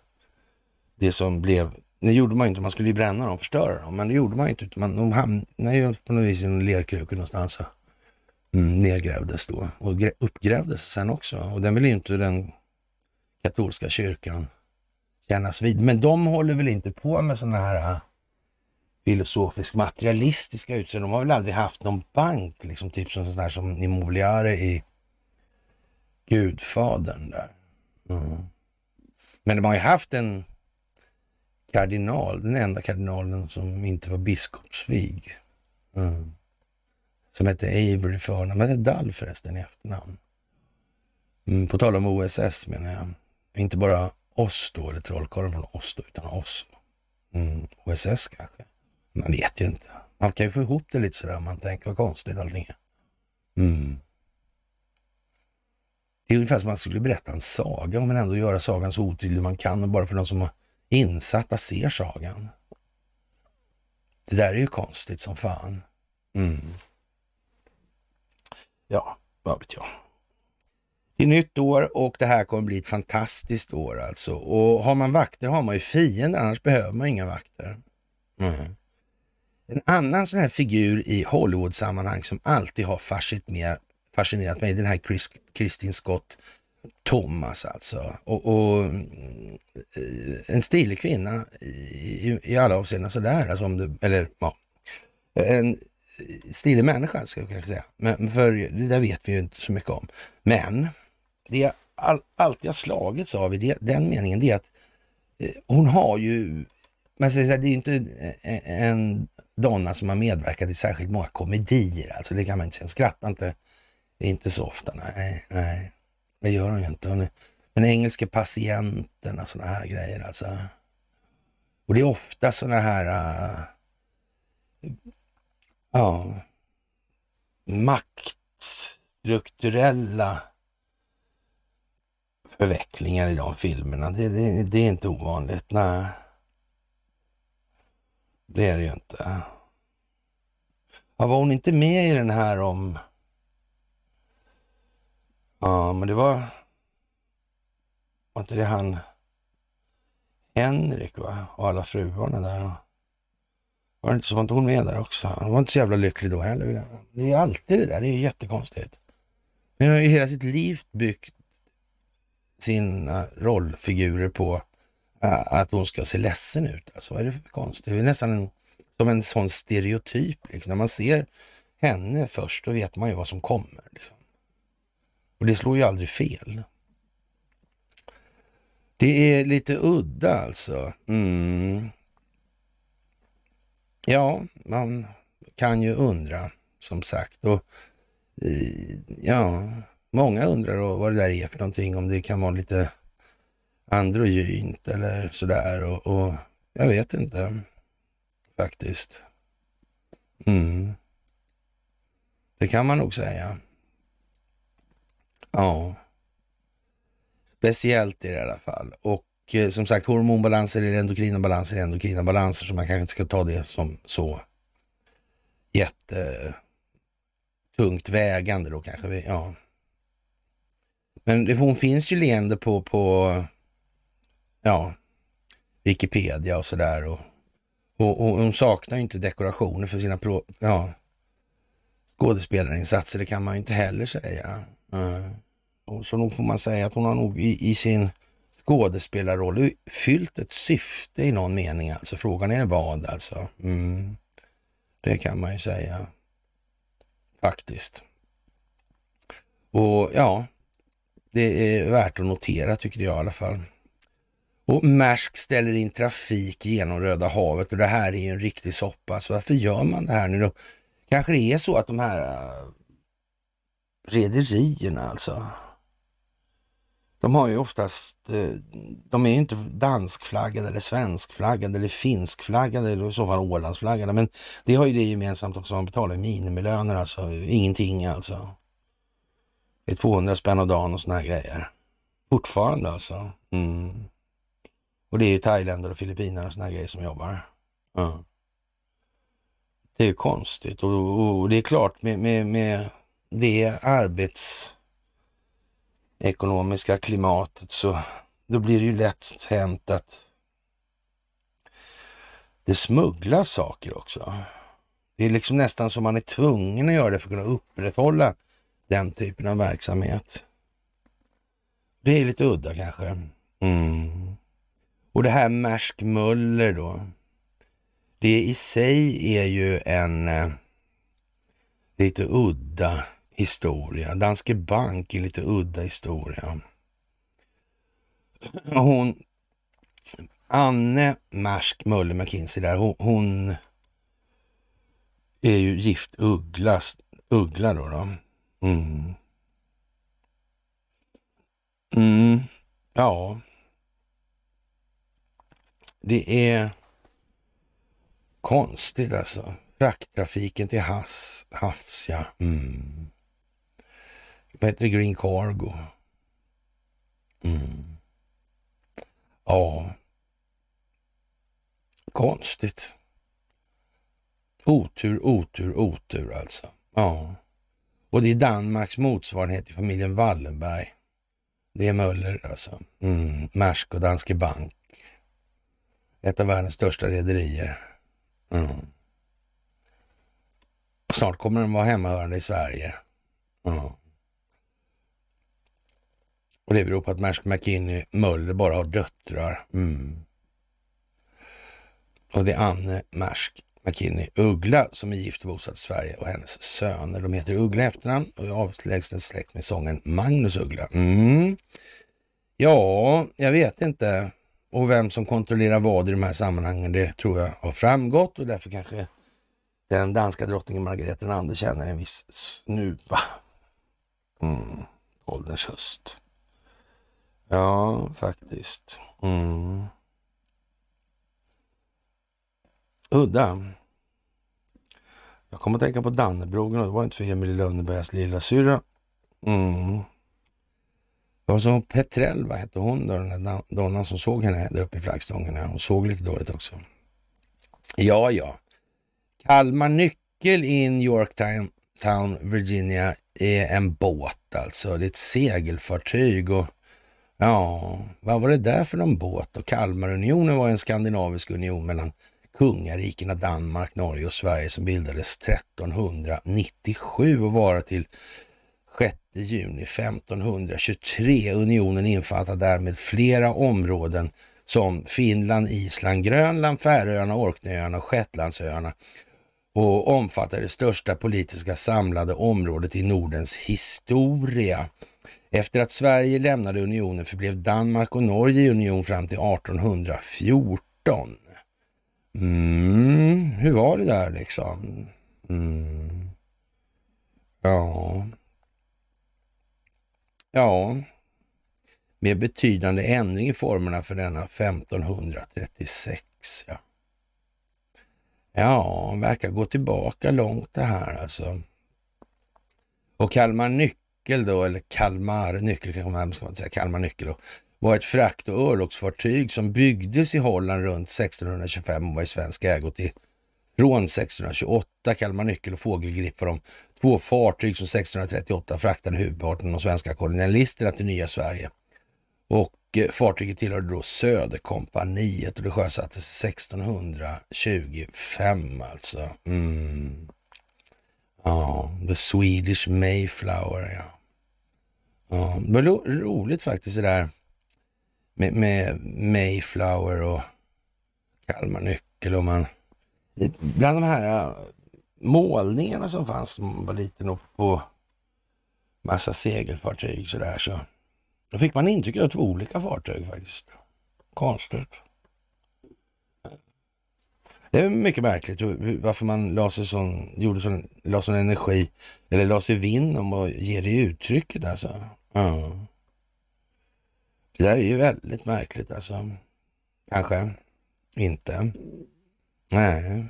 det som blev, det gjorde man ju inte, man skulle ju bränna dem, förstöra dem, men det gjorde man ju inte. Man, de hamnade ju på något vis i en lerkruka någonstans. Så. Mm, nedgrävdes då och uppgrävdes sen också. Och den vill inte den katolska kyrkan kännas vid. Men de håller väl inte på med sådana här äh, filosofisk materialistiska utsyn. De har väl aldrig haft någon bank, liksom typ som sån som Immobiliare i Gudfadern där. Mm. Men de har ju haft en kardinal, den enda kardinalen som inte var biskopsvig. Mm som hette Avery i förnamn. Han hette Dall förresten i efternamn. Mm, på tal om OSS menar jag. Inte bara oss då, eller trollkarlen från oss då, utan oss. Mm, OSS kanske. Man vet ju inte. Man kan ju få ihop det lite sådär. Man tänker vad konstigt allting är. Mm. Det är ungefär som man skulle berätta en saga men ändå göra sagan så otydlig man kan bara för de som är insatta ser sagan. Det där är ju konstigt som fan. Mm ja, vad vet jag. Det är nytt år och det här kommer bli ett fantastiskt år alltså. Och har man vakter har man ju fiender, annars behöver man inga vakter. Mm. En annan sån här figur i Hollywood-sammanhang som alltid har fascinerat mig, den här Chris, Christine Scott Thomas alltså. Och, och eh, en stilig kvinna i, i alla avseenden sådär, alltså om det, eller ja, en stilig människa, ska jag kanske säga. Men för det där vet vi ju inte så mycket om. Men det jag all, alltid har slagits av i det, den meningen, det är att eh, hon har ju, man säger så här, det är ju inte en donna som har medverkat i särskilt många komedier, alltså det kan man inte säga. Hon skrattar inte, inte så ofta, nej, nej, det gör hon ju inte. Hon är, men engelska patienten och sådana här grejer alltså. Och det är ofta sådana här uh, ja, maktstrukturella förvecklingar i de filmerna. Det, det, det, är inte ovanligt. Nej. Det är det ju inte. Ja, var hon inte med i den här om... Ja, men det var... Var inte det han... Henrik, va? Och alla fruarna där. Var det inte som att hon med där också? Hon var inte så jävla lycklig då heller. Det är alltid det där, det är ju jättekonstigt. Hon har ju hela sitt liv byggt sina rollfigurer på äh, att hon ska se ledsen ut. Alltså, vad är det för konstigt? Det är nästan en, som en sån stereotyp. Liksom. När man ser henne först, då vet man ju vad som kommer. Liksom. Och det slår ju aldrig fel. Det är lite udda alltså. Mm. Ja, man kan ju undra som sagt. Och, ja, många undrar vad det där är för någonting, om det kan vara lite androgynt eller sådär. Och, och jag vet inte faktiskt. Mm. Det kan man nog säga. Ja. Speciellt i det alla fall. Och Eh, som sagt, hormonbalanser eller endokrina balanser är endokrina balanser, så man kanske inte ska ta det som så jättetungt vägande då kanske. Vi, ja. Men hon finns ju leende på, på ja, Wikipedia och sådär. Och, och, och, hon saknar ju inte dekorationer för sina ja, skådespelarinsatser, det kan man ju inte heller säga. Mm. Och så nog får man säga att hon har nog i, i sin skådespelarroll fyllt ett syfte i någon mening alltså. Frågan är vad alltså. Mm. Det kan man ju säga faktiskt. Och ja, det är värt att notera tycker jag i alla fall. Och Maersk ställer in trafik genom Röda havet och det här är ju en riktig soppa. Så varför gör man det här nu då? Kanske det är så att de här äh, rederierna alltså, de har ju oftast, eh, de är ju inte danskflaggade eller svenskflaggade eller finskflaggade eller i så fall Ålandsflaggade. Men det har ju det gemensamt också, man betalar minimilöner alltså, ingenting alltså. Det är 200 spänn om dagen och såna grejer. Fortfarande alltså. Mm. Och det är ju thailändare och filippiner och såna grejer som jobbar. Mm. Det är ju konstigt och, och, det är klart med, med, med det arbets ekonomiska klimatet så då blir det ju lätt hänt att det smugglas saker också. Det är liksom nästan som man är tvungen att göra det för att kunna upprätthålla den typen av verksamhet. Det är lite udda kanske. Mm. Och det här Maersk Möller då. Det i sig är ju en eh, lite udda historia. Danske Bank är lite udda historia. Mm. Hon, Anne Mersk Möller McKinsey där, hon, hon, är ju gift Uggla, Uggla då. då. Mm. Mm. Ja. Det är konstigt alltså. Frakttrafiken till havs, havs ja. Mm. Petri Green Cargo. Mm. Ja. Konstigt. Otur, otur, otur alltså. Ja. Och det är Danmarks motsvarighet till familjen Wallenberg. Det är Möller alltså. Mm. Maersk och Danske Bank. Ett av världens största rederier. Mm. Snart kommer den vara hemmahörande i Sverige. Mm. Och det beror på att Mersk McKinney Möller bara har döttrar. Mm. Och det är Anne Mersk McKinney Uggla som är gift och bosatt i Sverige och hennes söner. De heter Uggla efternamn och är avlägset släkt med sången Magnus Uggla. Mm. Ja, jag vet inte. Och vem som kontrollerar vad i de här sammanhangen, det tror jag har framgått och därför kanske den danska drottningen Margareta II känner en viss snuva. Mm. Ålderns höst. Ja, faktiskt. Mm. Udda. Jag kommer att tänka på Dannebrogen och det var inte för Emil Lönnebergs lilla syra. Mm. Det var som Petrell, vad hette hon då, den där donnan som såg henne där uppe i flaggstången. Hon såg lite dåligt också. Ja, ja. Kalmar nyckel in Yorktown, Virginia är en båt alltså. Det är ett segelfartyg och Ja, vad var det där för någon båt? då? Kalmarunionen var en skandinavisk union mellan kungarikena Danmark, Norge och Sverige som bildades 1397 och vara till 6 juni 1523. Unionen infattar därmed flera områden som Finland, Island, Grönland, Färöarna, Orkneyöarna och Shetlandsöarna och omfattar det största politiska samlade området i Nordens historia. Efter att Sverige lämnade unionen förblev Danmark och Norge i union fram till 1814. Mm, hur var det där liksom? Mm. Ja. Ja. Med betydande ändring i formerna för denna 1536. Ja, ja verkar gå tillbaka långt det här alltså. Och Kalmar Nycke nyckel då, eller Kalmar nyckel, kanske man säga, Kalmar nyckel då, var ett frakt och örlogsfartyg som byggdes i Holland runt 1625 och var i svensk ägo till från 1628. Kalmar nyckel och fågelgrip var de två fartyg som 1638 fraktade huvudparten av de svenska kolonialisterna till nya Sverige. Och eh, fartyget tillhörde då Söderkompaniet och det sjösattes 1625 alltså. Mm. Ja, oh, The Swedish Mayflower ja. Ja, det var ro roligt faktiskt det där med, med Mayflower och Kalmar nyckel och man... Bland de här äh, målningarna som fanns när man var liten och på massa segelfartyg sådär så då fick man intrycket av två olika fartyg faktiskt. Konstigt. Det är mycket märkligt varför man la sig sån, gjorde sån, la sån energi, eller la sig vinn om att ge det uttrycket alltså. Ja. Det där är ju väldigt märkligt alltså. Kanske inte. Nej.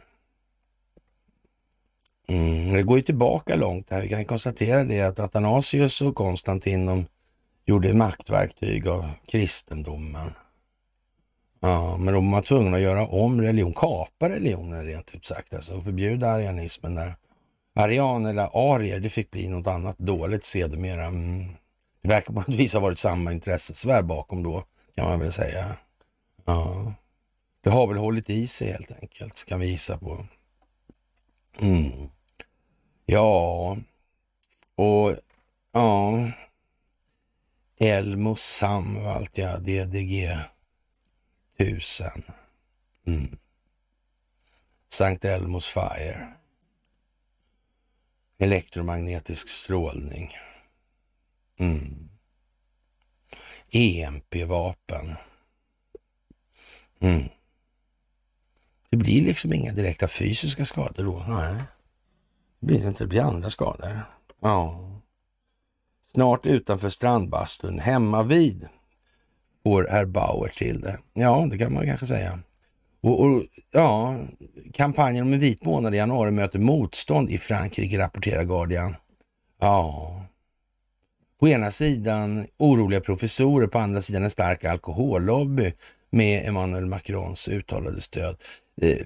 Mm. Det går ju tillbaka långt här. Vi kan konstatera det att Athanasius och Konstantin de gjorde maktverktyg av kristendomen. Ja, men de var tvungna att göra om religion, kapa religionen rent ut sagt, alltså förbjuda arianismen där. Arian eller arier, det fick bli något annat dåligt sedermera. Mm verkar på något vis ha varit samma intressesfär bakom då, kan man väl säga. Ja. Det har väl hållit i sig helt enkelt, kan vi gissa på. Mm. Ja, och ja, Elmo Samvalt, ja, DDG 1000. Mm. Sankt Elmos Fire. Elektromagnetisk strålning. Mm. EMP-vapen. Mm. Det blir liksom inga direkta fysiska skador då. Nej, det blir det inte. Det blir andra skador. Ja. Snart utanför strandbastun, hemma vid får herr Bauer till det. Ja, det kan man kanske säga. Och, och, ja, kampanjen om en vit månad i januari möter motstånd i Frankrike, rapporterar Guardian. Ja, på ena sidan oroliga professorer, på andra sidan en stark alkohollobby med Emmanuel Macrons uttalade stöd. Eh,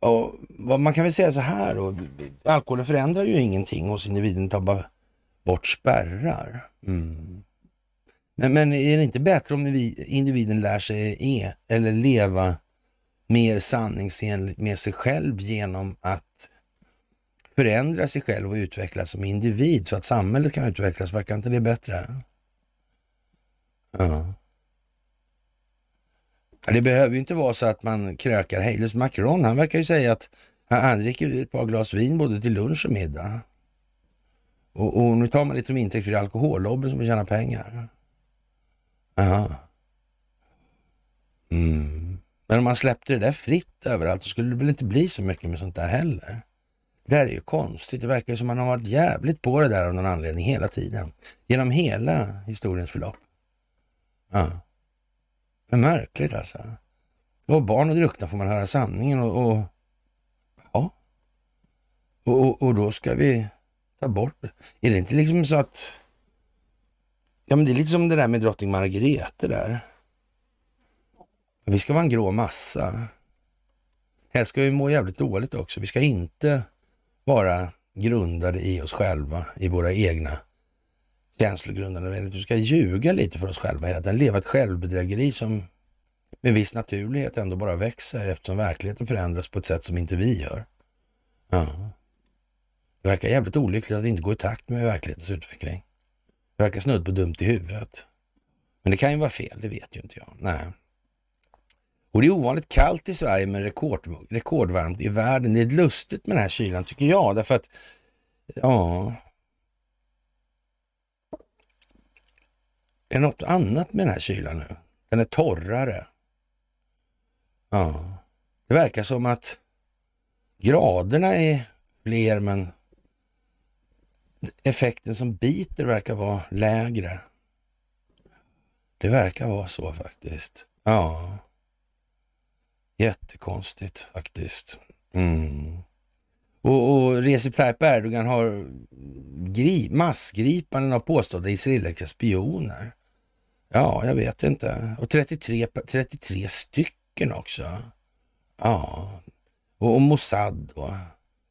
och man kan väl säga så här då, alkoholen förändrar ju ingenting hos individen, tar bara bort spärrar. Mm. Men, men, är det inte bättre om individen lär sig e, eller leva mer sanningsenligt med sig själv genom att förändra sig själv och utvecklas som individ så att samhället kan utvecklas. Verkar inte det bättre? Ja. Det behöver ju inte vara så att man krökar hejdlöst. Macron, han verkar ju säga att han dricker ett par glas vin både till lunch och middag. Och, och nu tar man det som intäkt för alkohollobbyn som vill tjäna pengar. Jaha. Mm. Men om man släppte det där fritt överallt så skulle det väl inte bli så mycket med sånt där heller? Det här är ju konstigt. Det verkar som man har varit jävligt på det där av någon anledning hela tiden. Genom hela historiens förlopp. Ja. Men märkligt alltså. Och barn och druckna får man höra sanningen och, och ja. Och, och, och, då ska vi ta bort. Är det inte liksom så att... Ja, men det är lite som det där med drottning Margrethe där. Vi ska vara en grå massa. Här ska vi må jävligt dåligt också. Vi ska inte vara grundade i oss själva, i våra egna känslogrundande. Du ska ljuga lite för oss själva hela tiden, leva ett självbedrägeri som med viss naturlighet ändå bara växer eftersom verkligheten förändras på ett sätt som inte vi gör. Ja. Det verkar jävligt olyckligt att inte gå i takt med verklighetens utveckling. Det verkar snudd på dumt i huvudet. Men det kan ju vara fel, det vet ju inte jag. Nej. Och det är ovanligt kallt i Sverige men rekord, rekordvarmt i världen. Det är lustigt med den här kylan tycker jag därför att, ja... Är det något annat med den här kylan nu? Den är torrare. Ja, det verkar som att graderna är fler men effekten som biter verkar vara lägre. Det verkar vara så faktiskt. Ja. Jättekonstigt faktiskt. Mm. Och, och Recep Tayyip Erdogan har gri, massgripanden av påstådda israeliska spioner. Ja, jag vet inte. Och 33, 33 stycken också. Ja, och, och Mossad då.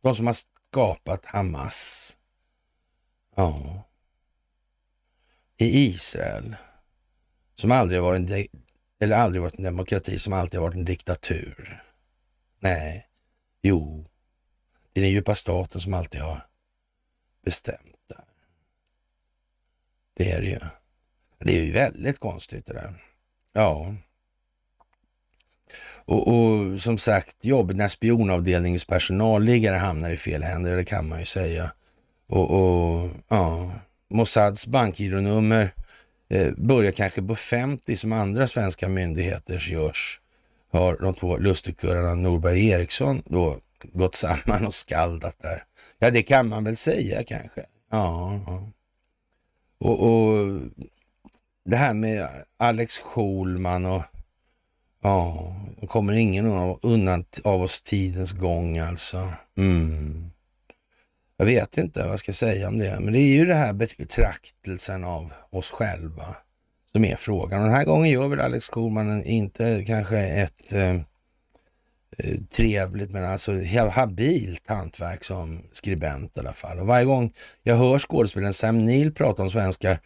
De som har skapat Hamas. Ja. I Israel. Som aldrig varit en eller aldrig varit en demokrati som alltid har varit en diktatur. Nej, jo, det är den djupa staten som alltid har bestämt där. Det är det ju. Det är ju väldigt konstigt det där. Ja. Och, och som sagt, jobbet när spionavdelningens personalliggare hamnar i fel händer, det kan man ju säga. Och, och ja, Mossads bankgironummer Eh, börjar kanske på 50 som andra svenska myndigheter görs, har de två lustigkurrarna Norberg Eriksson då gått samman och skaldat där. Ja, det kan man väl säga kanske. Ja, ja. Och, och det här med Alex Schulman och ja, kommer ingen undan av oss tidens gång alltså. Mm. Jag vet inte vad jag ska säga om det, men det är ju det här betraktelsen av oss själva som är frågan. Och den här gången gör väl Alex Schulman inte kanske ett eh, eh trevligt men alltså habilt hantverk som skribent i alla fall. Och varje gång jag hör skådespelaren Sam Neill prata om svenskar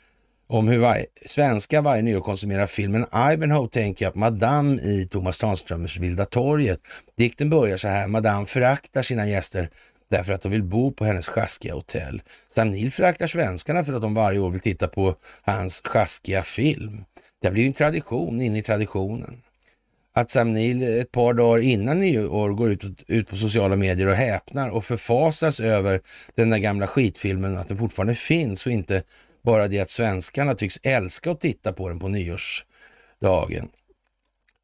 om hur varje, svenska varje nyår konsumerar filmen Ivanhoe tänker jag på Madame i Thomas Tranströmers Vilda torget. Dikten börjar så här, Madame föraktar sina gäster därför att de vill bo på hennes sjaskiga hotell. Sanil föraktar svenskarna för att de varje år vill titta på hans sjaskiga film. Det blir ju en tradition in i traditionen. Att Samnil ett par dagar innan nyår går ut, ut på sociala medier och häpnar och förfasas över den där gamla skitfilmen, att den fortfarande finns och inte bara det att svenskarna tycks älska att titta på den på nyårsdagen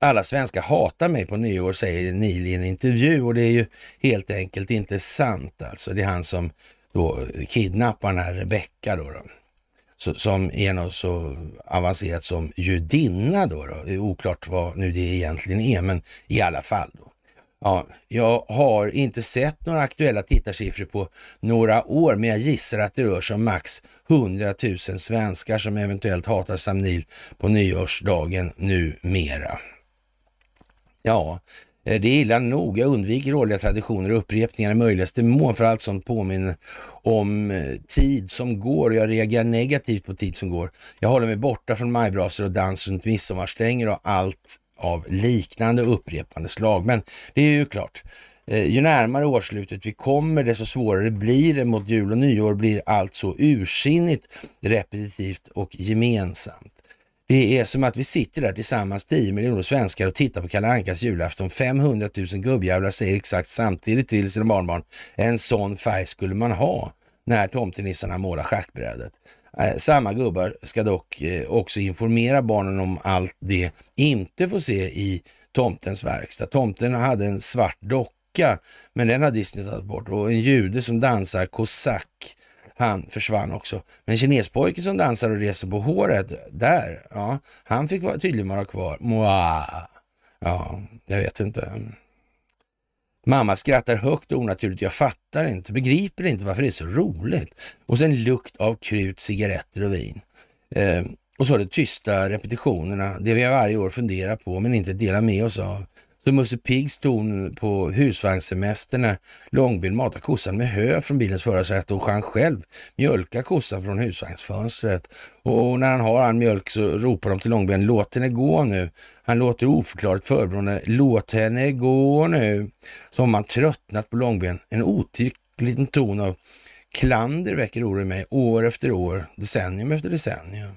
alla svenskar hatar mig på nyår, säger Neil i en intervju och det är ju helt enkelt inte sant alltså. Det är han som då kidnappar den här Rebecka då. då. Så, som är något så avancerat som judinna då, då. Det är oklart vad nu det egentligen är, men i alla fall. då. Ja, jag har inte sett några aktuella tittarsiffror på några år, men jag gissar att det rör sig om max 100 000 svenskar som eventuellt hatar Sam Neill på nyårsdagen numera. Ja, eh, det är illa nog. Jag undviker årliga traditioner och upprepningar i möjligaste mån för allt sånt påminner om eh, tid som går och jag reagerar negativt på tid som går. Jag håller mig borta från majbrasor och dans runt midsommarstänger och allt av liknande upprepande slag. Men det är ju klart, eh, ju närmare årslutet vi kommer, desto svårare blir det. Mot jul och nyår blir allt så ursinnigt, repetitivt och gemensamt. Det är som att vi sitter där tillsammans, 10 miljoner svenskar och tittar på Kalle Ankas julafton. 500 000 gubbjävlar säger exakt samtidigt till sina barnbarn, en sån färg skulle man ha när tomtenissarna målar schackbrädet. Eh, samma gubbar ska dock eh, också informera barnen om allt det inte får se i tomtens verkstad. Tomten hade en svart docka, men den har Disney tagit bort och en jude som dansar kosack han försvann också. Men kinespojken som dansar och reser på håret där, ja, han fick tydligen vara kvar. Mwah. Ja, jag vet inte. Mamma skrattar högt och onaturligt. Jag fattar inte, begriper inte varför det är så roligt. Och sen lukt av krut, cigaretter och vin. Eh, och så de tysta repetitionerna, det vi varje år funderar på men inte delar med oss av. Så Musse Pigg stod på husvagnssemester när Långben matade kossan med hö från bilens förarsäte och han själv mjölka kossan från husvagnsfönstret. Och när han har all mjölk så ropar de till Långben, låt henne gå nu. Han låter oförklarligt förebrående, låt henne gå nu. Som man tröttnat på Långben. En liten ton av klander väcker oro i mig år efter år, decennium efter decennium.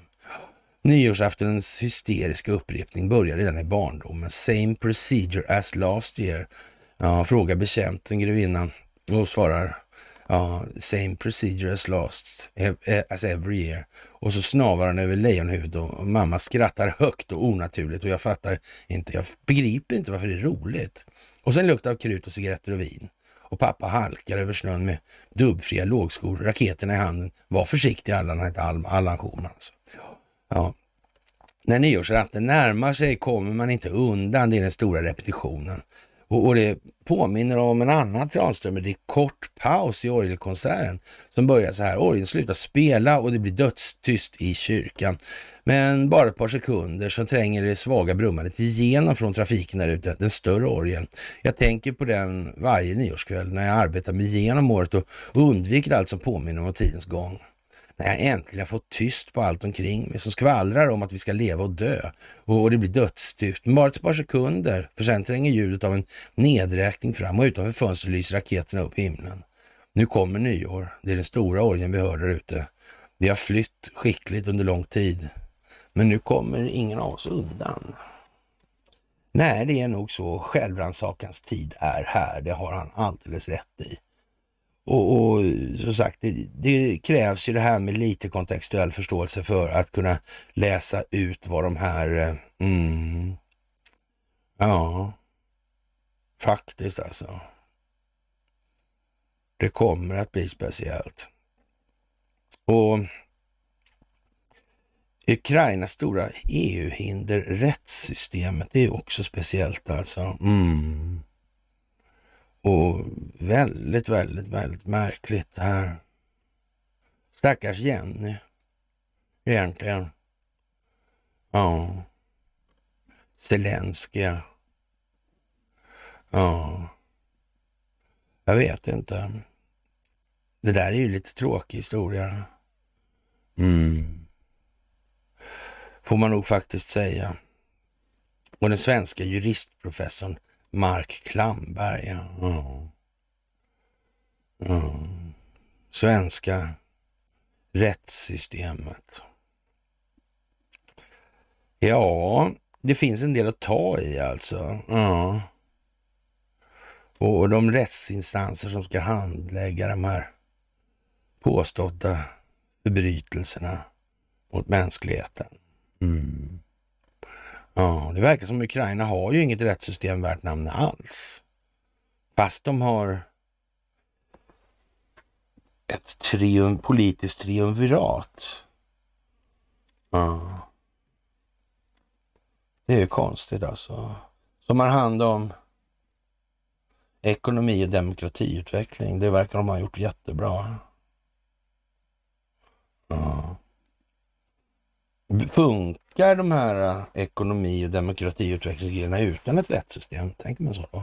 Nyårsaftonens hysteriska upprepning börjar redan i barndomen. Same procedure as last year. Ja, frågar betjänten grevinnan och svarar ja, same procedure as last eh, as every year. Och så snavar han över lejonhuvudet och mamma skrattar högt och onaturligt och jag fattar inte, jag begriper inte varför det är roligt. Och sen luktar av krut och cigaretter och vin och pappa halkar över snön med dubbfria lågskor, raketerna i handen. Var försiktig Allan, han hette Allan Schumann. Alltså. Ja. När nyårsratten närmar sig kommer man inte undan, det är den stora repetitionen. Och, och det påminner om en annan Tranströmer, det är kort paus i orgelkonserten som börjar så här. Orgeln slutar spela och det blir dödstyst i kyrkan. Men bara ett par sekunder så tränger det svaga brummandet igenom från trafiken där ute, den större orgeln. Jag tänker på den varje nyårskväll när jag arbetar mig igenom året och undviker allt som påminner om tidens gång när jag äntligen har fått tyst på allt omkring mig som skvallrar om att vi ska leva och dö och, och det blir dödstyft Men bara ett par sekunder, för sen tränger ljudet av en nedräkning fram och utanför fönstret lyser raketerna upp himlen. Nu kommer nyår. Det är den stora orgen vi hör där ute. Vi har flytt skickligt under lång tid, men nu kommer ingen av oss undan. Nej, det är nog så. Självrannsakans tid är här. Det har han alldeles rätt i. Och, och som sagt, det, det, krävs ju det här med lite kontextuell förståelse för att kunna läsa ut vad de här... Eh, mm, ja, faktiskt alltså. Det kommer att bli speciellt. Och Ukrainas stora EU-hinder, rättssystemet, det är också speciellt alltså. Mm. Och väldigt, väldigt, väldigt märkligt det här. Stackars Jenny, egentligen. Ja. Zelenskyj. Ja. Jag vet inte. Det där är ju lite tråkig historia. Mm. Får man nog faktiskt säga. Och den svenska juristprofessorn Mark Klamberg, ja. ja. ja. Svenska rättssystemet. Ja, det finns en del att ta i alltså. Ja. Och de rättsinstanser som ska handlägga de här påstådda förbrytelserna mot mänskligheten. Mm. Ja, det verkar som Ukraina har ju inget rättssystem värt namnet alls. Fast de har ett trium, politiskt triumvirat. Ja. Det är ju konstigt alltså. Som har hand om ekonomi och demokratiutveckling. Det verkar de ha gjort jättebra. Ja. Funkar de här eh, ekonomi och demokratiutvecklingsgrejerna utan ett rättssystem? Tänker man så?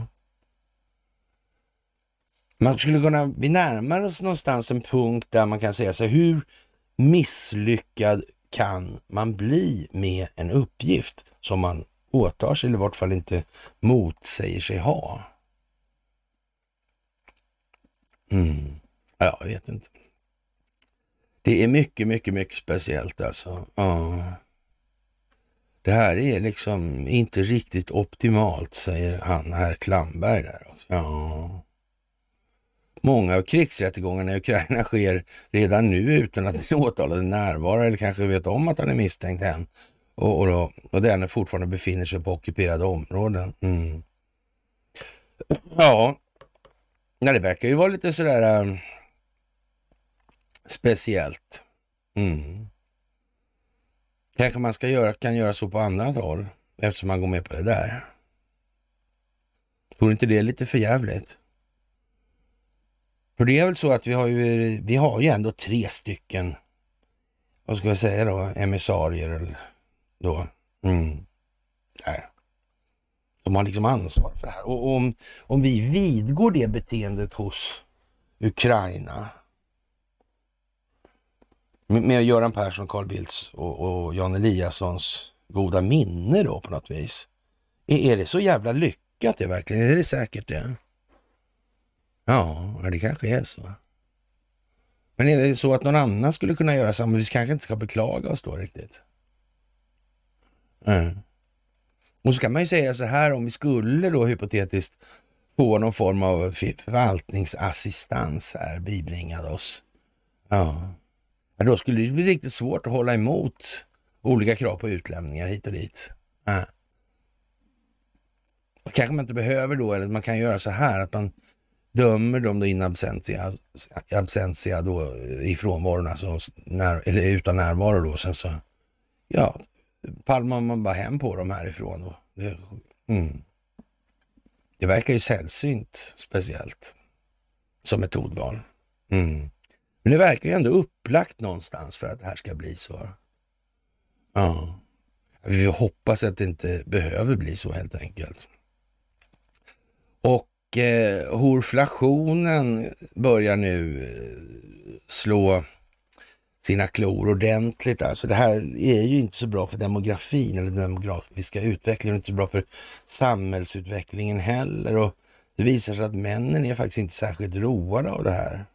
Man skulle kunna, vi närmar oss någonstans en punkt där man kan säga sig hur misslyckad kan man bli med en uppgift som man åtar sig eller i vart fall inte motsäger sig ha? Mm. Ja, jag vet inte. Det är mycket, mycket, mycket speciellt alltså. Ja. Det här är liksom inte riktigt optimalt, säger han herr Klamberg där också. Ja. Många av krigsrättegångarna i Ukraina sker redan nu utan att den åtalade närvarar eller kanske vet om att han är misstänkt än. Och, och, och denne fortfarande befinner sig på ockuperade områden. Mm. Ja, Nej, det verkar ju vara lite sådär ähm, Speciellt. Mm. Kanske man ska göra, kan göra så på annat håll eftersom man går med på det där. Vore inte det lite för jävligt? För det är väl så att vi har ju, vi har ju ändå tre stycken, vad ska jag säga då, emissarier eller då. Mm. Där. De har liksom ansvar för det här. Och om, om vi vidgår det beteendet hos Ukraina, med Göran Persson, Carl Bildts och, och Jan Eliassons goda minne då på något vis. Är, e-, är det så jävla lyckat det verkligen? Är det säkert det? Ja, det kanske är så. Men är det så att någon annan skulle kunna göra samma? Vi kanske inte ska beklaga oss då riktigt. Mm. Och så kan man ju säga så här om vi skulle då hypotetiskt få någon form av förvaltningsassistans här bibringad oss. Ja, men då skulle det bli riktigt svårt att hålla emot olika krav på utlämningar hit och dit. Äh. Kanske man inte behöver då, eller man kan göra så här att man dömer dem då in absentia, absentia då i frånvaron, alltså när, eller utan närvaro då. Sen så, ja, palmar man bara hem på dem härifrån. Då. Det, mm. det verkar ju sällsynt speciellt som metodval. Mm. Men det verkar ju ändå upplagt någonstans för att det här ska bli så. Ja, vi hoppas att det inte behöver bli så helt enkelt. Och eh, horflationen börjar nu eh, slå sina klor ordentligt. Alltså det här är ju inte så bra för demografin eller den demografiska utvecklingen, inte bra för samhällsutvecklingen heller. Och det visar sig att männen är faktiskt inte särskilt roade av det här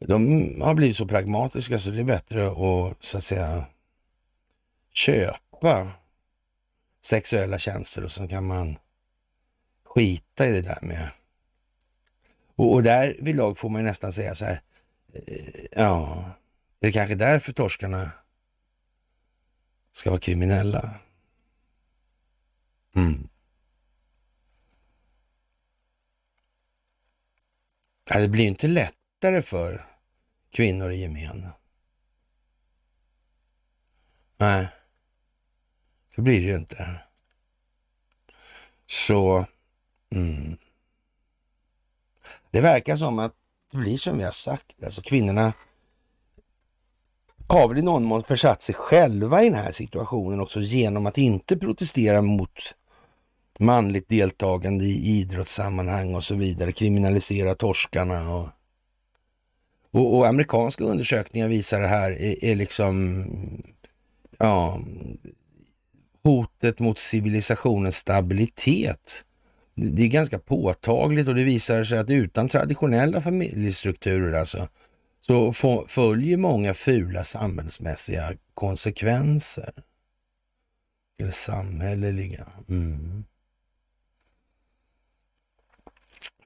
de har blivit så pragmatiska så det är bättre att så att säga köpa sexuella tjänster och sen kan man skita i det där med. Och, och där vid lag får man nästan säga så här, eh, ja, är det kanske därför torskarna ska vara kriminella? Mm. det blir inte lätt lättare för kvinnor i gemen. Nej, så blir det ju inte. Så, mm. Det verkar som att det blir som vi har sagt. Alltså kvinnorna har väl i någon mån försatt sig själva i den här situationen också genom att inte protestera mot manligt deltagande i idrottssammanhang och så vidare, kriminalisera torskarna och och, och amerikanska undersökningar visar det här är, är liksom, ja, hotet mot civilisationens stabilitet. Det är ganska påtagligt och det visar sig att utan traditionella familjestrukturer alltså, så följer många fula samhällsmässiga konsekvenser. Eller samhälleliga. Mm.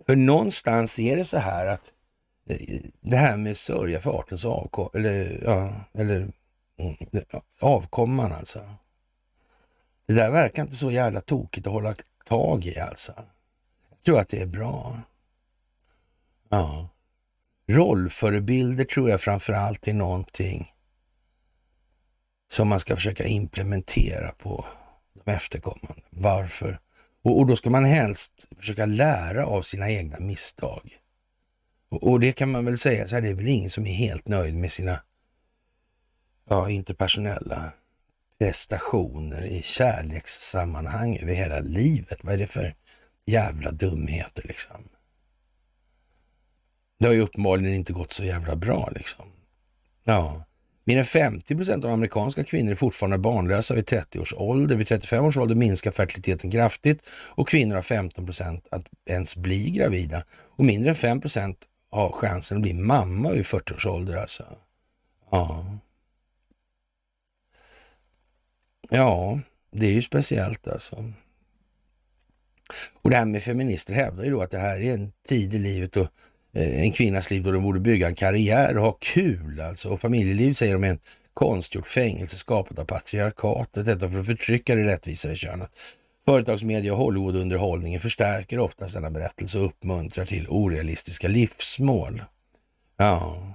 För någonstans är det så här att det här med sörja för artens avkomma. eller, ja, eller mm, avkomman alltså. Det där verkar inte så jävla tokigt att hålla tag i alltså. Jag tror att det är bra. Ja. Rollförebilder tror jag framförallt är någonting som man ska försöka implementera på de efterkommande. Varför? Och, och då ska man helst försöka lära av sina egna misstag. Och, det kan man väl säga så här, det är väl ingen som är helt nöjd med sina ja, interpersonella prestationer i kärlekssammanhang över hela livet. Vad är det för jävla dumheter liksom? Det har ju uppenbarligen inte gått så jävla bra liksom. Ja. Mer än 50 procent av amerikanska kvinnor är fortfarande barnlösa vid 30 års ålder. Vid 35 års ålder minskar fertiliteten kraftigt och kvinnor har 15 procent att ens bli gravida och mindre än 5 procent ha chansen att bli mamma vid 40 års ålder alltså. Ja. Ja, det är ju speciellt alltså. Och det här med feminister hävdar ju då att det här är en tid i livet och eh, en kvinnas liv då de borde bygga en karriär och ha kul alltså. Och familjeliv säger de är en konstgjort fängelse skapat av patriarkatet, detta för att förtrycka det rättvisare könet. Företagsmedia och Hollywoodunderhållningen förstärker ofta denna berättelse och uppmuntrar till orealistiska livsmål. Ja.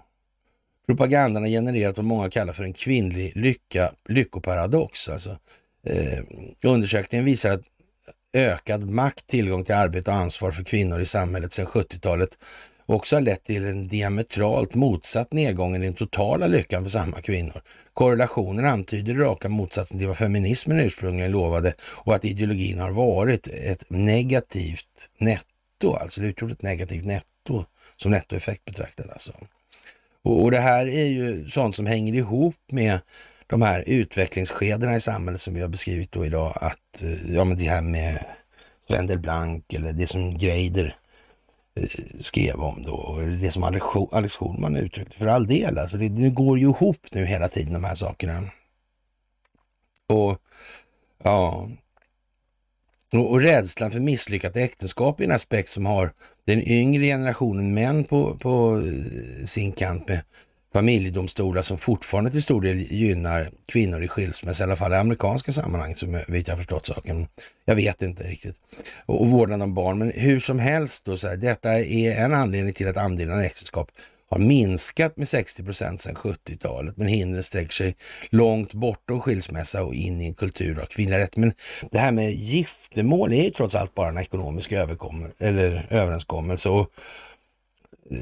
Propagandan har genererat vad många kallar för en kvinnlig lycka, lyckoparadox. Alltså, eh, undersökningen visar att ökad makt, tillgång till arbete och ansvar för kvinnor i samhället sedan 70-talet också har lett till en diametralt motsatt nedgång i den totala lyckan för samma kvinnor. Korrelationen antyder raka motsatsen till vad feminismen ursprungligen lovade och att ideologin har varit ett negativt netto, alltså det utgjort ett negativt netto som nettoeffekt betraktad alltså. Och, och det här är ju sånt som hänger ihop med de här utvecklingsskedena i samhället som vi har beskrivit då idag, att eh, ja, men det här med Svendel Blank eller det som Greider skrev om då och det som Alex Schulman uttryckte. För all del, alltså det, det går ju ihop nu hela tiden de här sakerna. Och ja, och, och rädslan för misslyckat äktenskap är en aspekt som har den yngre generationen män på, på eh, sin kant med familjedomstolar som fortfarande till stor del gynnar kvinnor i skilsmässa, i alla fall i amerikanska sammanhang, som vet jag förstått saken. Jag vet inte riktigt. Och, och vårdnad om barn, men hur som helst, då, så här, detta är en anledning till att andelen äktenskap har minskat med 60 procent sedan 70-talet, men hindret sträcker sig långt bortom skilsmässa och in i en kultur av kvinnliga kvinnorätt. Men det här med giftermål är ju trots allt bara en ekonomisk eller överenskommelse och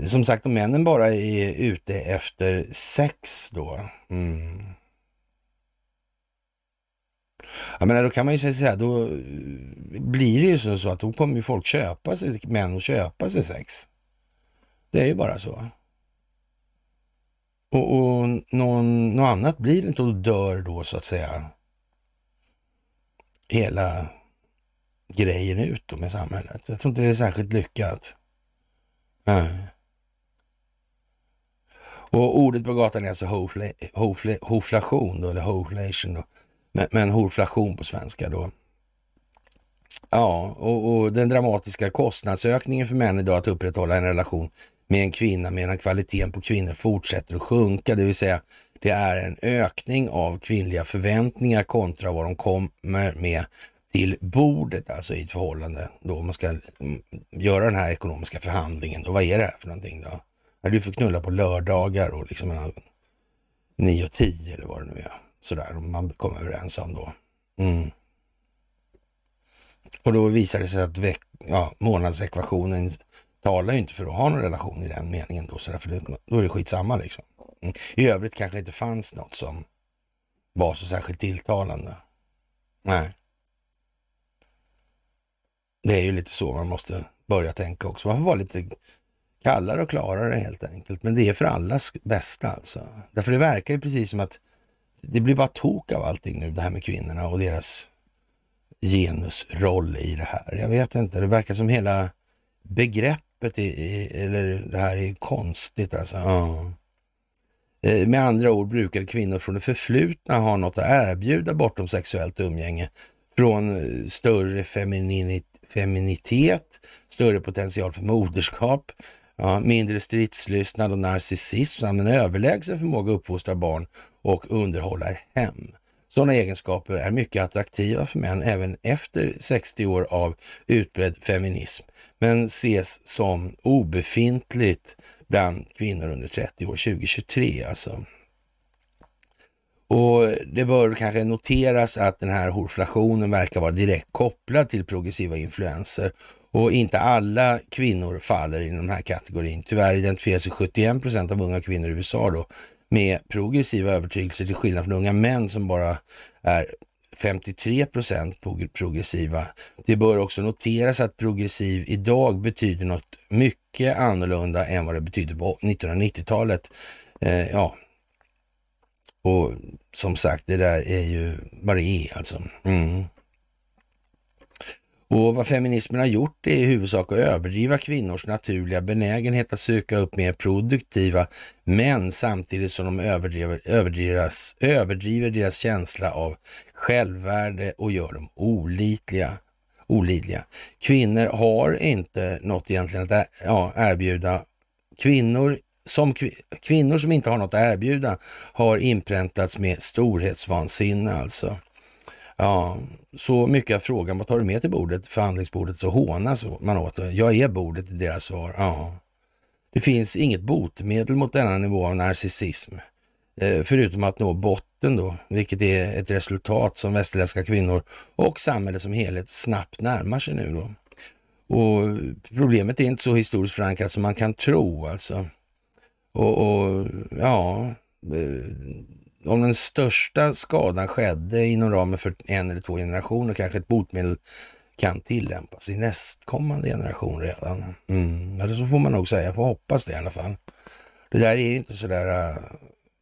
som sagt, om männen bara är ute efter sex då. Mm. Jag menar, då kan man ju säga så här, då eh, blir det ju så, att då kommer ju folk köpa sig, män att köpa sig sex. Det är ju bara så. Och, och någon, något annat blir det inte och dör då så att säga hela grejen ut då med samhället. Jag tror inte det är särskilt lyckat. Nej. Och ordet på gatan är alltså hoflation då, eller hoflation då. Men, men hoflation på svenska då. Ja, och, och, den dramatiska kostnadsökningen för män idag att upprätthålla en relation med en kvinna medan kvaliteten på kvinnor fortsätter att sjunka, det vill säga det är en ökning av kvinnliga förväntningar kontra vad de kommer med till bordet, alltså i ett förhållande då man ska mm, göra den här ekonomiska förhandlingen. Då, vad är det här för någonting då? du får knulla på lördagar och liksom mellan 9 och 10 eller vad det nu är. Sådär, om man kommer överens om då. Mm. Och då visar det sig att ja, månadsekvationen talar ju inte för att ha någon relation i den meningen då, sådär, för det, då är det skitsamma liksom. Mm. I övrigt kanske det inte fanns något som var så särskilt tilltalande. Nej. Det är ju lite så man måste börja tänka också. Man får vara lite kallare och klarare helt enkelt. Men det är för allas bästa alltså. Därför det verkar ju precis som att det blir bara tok av allting nu, det här med kvinnorna och deras genusroll i det här. Jag vet inte, det verkar som hela begreppet i, i, eller det här är konstigt alltså. Ja. Eh, med andra ord brukade kvinnor från det förflutna ha något att erbjuda bortom sexuellt umgänge från eh, större femininitet feminitet, större potential för moderskap, ja, mindre stridslystnad och narcissism samt en överlägsen förmåga att uppfostra barn och underhålla hem. Sådana egenskaper är mycket attraktiva för män även efter 60 år av utbredd feminism, men ses som obefintligt bland kvinnor under 30 år 2023 alltså. Och Det bör kanske noteras att den här horflationen verkar vara direkt kopplad till progressiva influenser och inte alla kvinnor faller inom den här kategorin. Tyvärr identifierar sig 71 procent av unga kvinnor i USA då med progressiva övertygelser till skillnad från unga män som bara är 53 procent progressiva. Det bör också noteras att progressiv idag betyder något mycket annorlunda än vad det betydde på 1990-talet. Eh, ja, och som sagt, det där är ju vad det är alltså. Mm. Och vad feminismen har gjort är i huvudsak att överdriva kvinnors naturliga benägenhet att söka upp mer produktiva män samtidigt som de överdriver, överdrivas, överdriver deras känsla av självvärde och gör dem olitliga. olidliga. Kvinnor har inte något egentligen att erbjuda. Kvinnor som kvinnor som inte har något att erbjuda har inpräntats med storhetsvansinne alltså. Ja, så mycket av frågan, vad tar du med till bordet, förhandlingsbordet, så hånas man åt det. Jag är bordet i deras svar. Ja. Det finns inget botemedel mot denna nivå av narcissism, eh, förutom att nå botten då, vilket är ett resultat som västerländska kvinnor och samhället som helhet snabbt närmar sig nu då. Och problemet är inte så historiskt förankrat som man kan tro alltså. Och, och ja, eh, om den största skadan skedde inom ramen för en eller två generationer kanske ett botemedel kan tillämpas i nästkommande generation redan. Mm. Eller så får man nog säga, jag får hoppas det i alla fall. Det där är ju inte sådär äh, eh,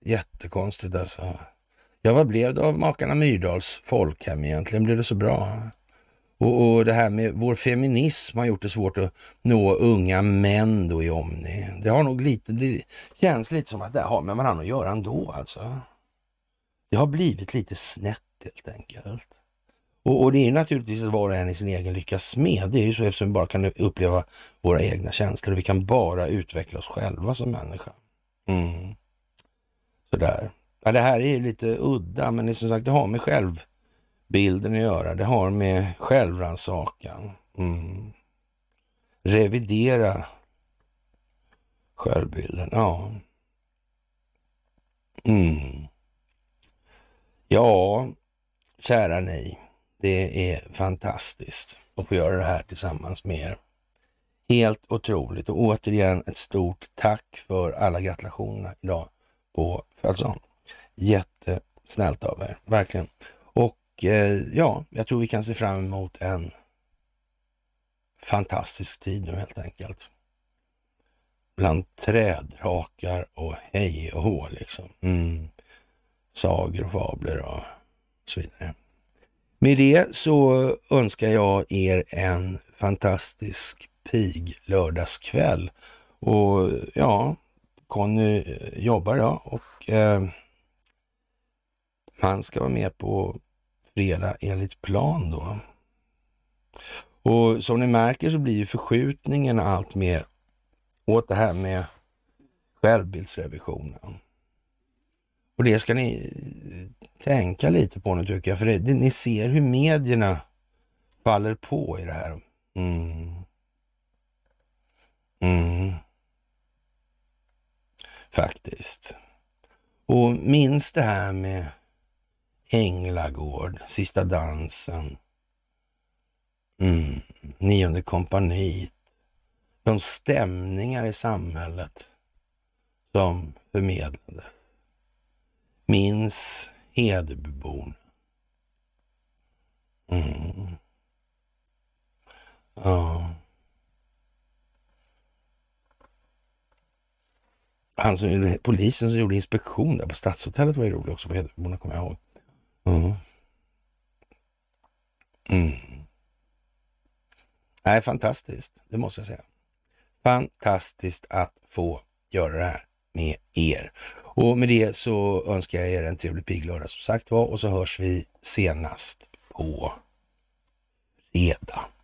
jättekonstigt alltså. Ja, vad blev det av makarna Myrdals folkhem egentligen? Blev det så bra? Och, och, det här med vår feminism har gjort det svårt att nå unga män då i Omni. Det har nog lite, det känns lite som att det har med varandra att göra ändå alltså. Det har blivit lite snett helt enkelt. Och, och det är naturligtvis att var och en i sin egen lyckas med. Det är ju så eftersom vi bara kan uppleva våra egna känslor vi kan bara utveckla oss själva som människa. Mm. Sådär. Ja, det här är lite udda, men det, som sagt, det har med själv bilden att göra. Det har med självrannsakan. Mm. Revidera självbilden. Ja. Mm. Ja, kära ni. Det är fantastiskt att få göra det här tillsammans med er. Helt otroligt och återigen ett stort tack för alla gratulationerna idag på födelsedagen. Jättesnällt av er, verkligen. Och eh, ja, jag tror vi kan se fram emot en fantastisk tid nu helt enkelt. Bland trädrakar och hej och hå liksom. Mm. Sagor och fabler och så vidare. Med det så önskar jag er en fantastisk pig lördagskväll. Och ja, Conny jobbar jag och eh, han ska vara med på operera enligt plan då. Och som ni märker så blir ju förskjutningen allt mer åt det här med självbildsrevisionen. Och det ska ni eh, tänka lite på nu tycker jag, för det, ni ser hur medierna faller på i det här. Mm. Mm. Faktiskt. Och minns det här med Änglagård, Sista dansen, mm, Nionde kompaniet, de stämningar i samhället som förmedlades. Minns Hedebyborna. Mm. Ja. Han som, polisen som gjorde inspektion där på Stadshotellet var ju rolig också på Hedebyborna, kommer jag ihåg. Mm. Mm. Nej, fantastiskt, det måste jag säga. Fantastiskt att få göra det här med er. Och med det så önskar jag er en trevlig piglördag som sagt var och så hörs vi senast på fredag.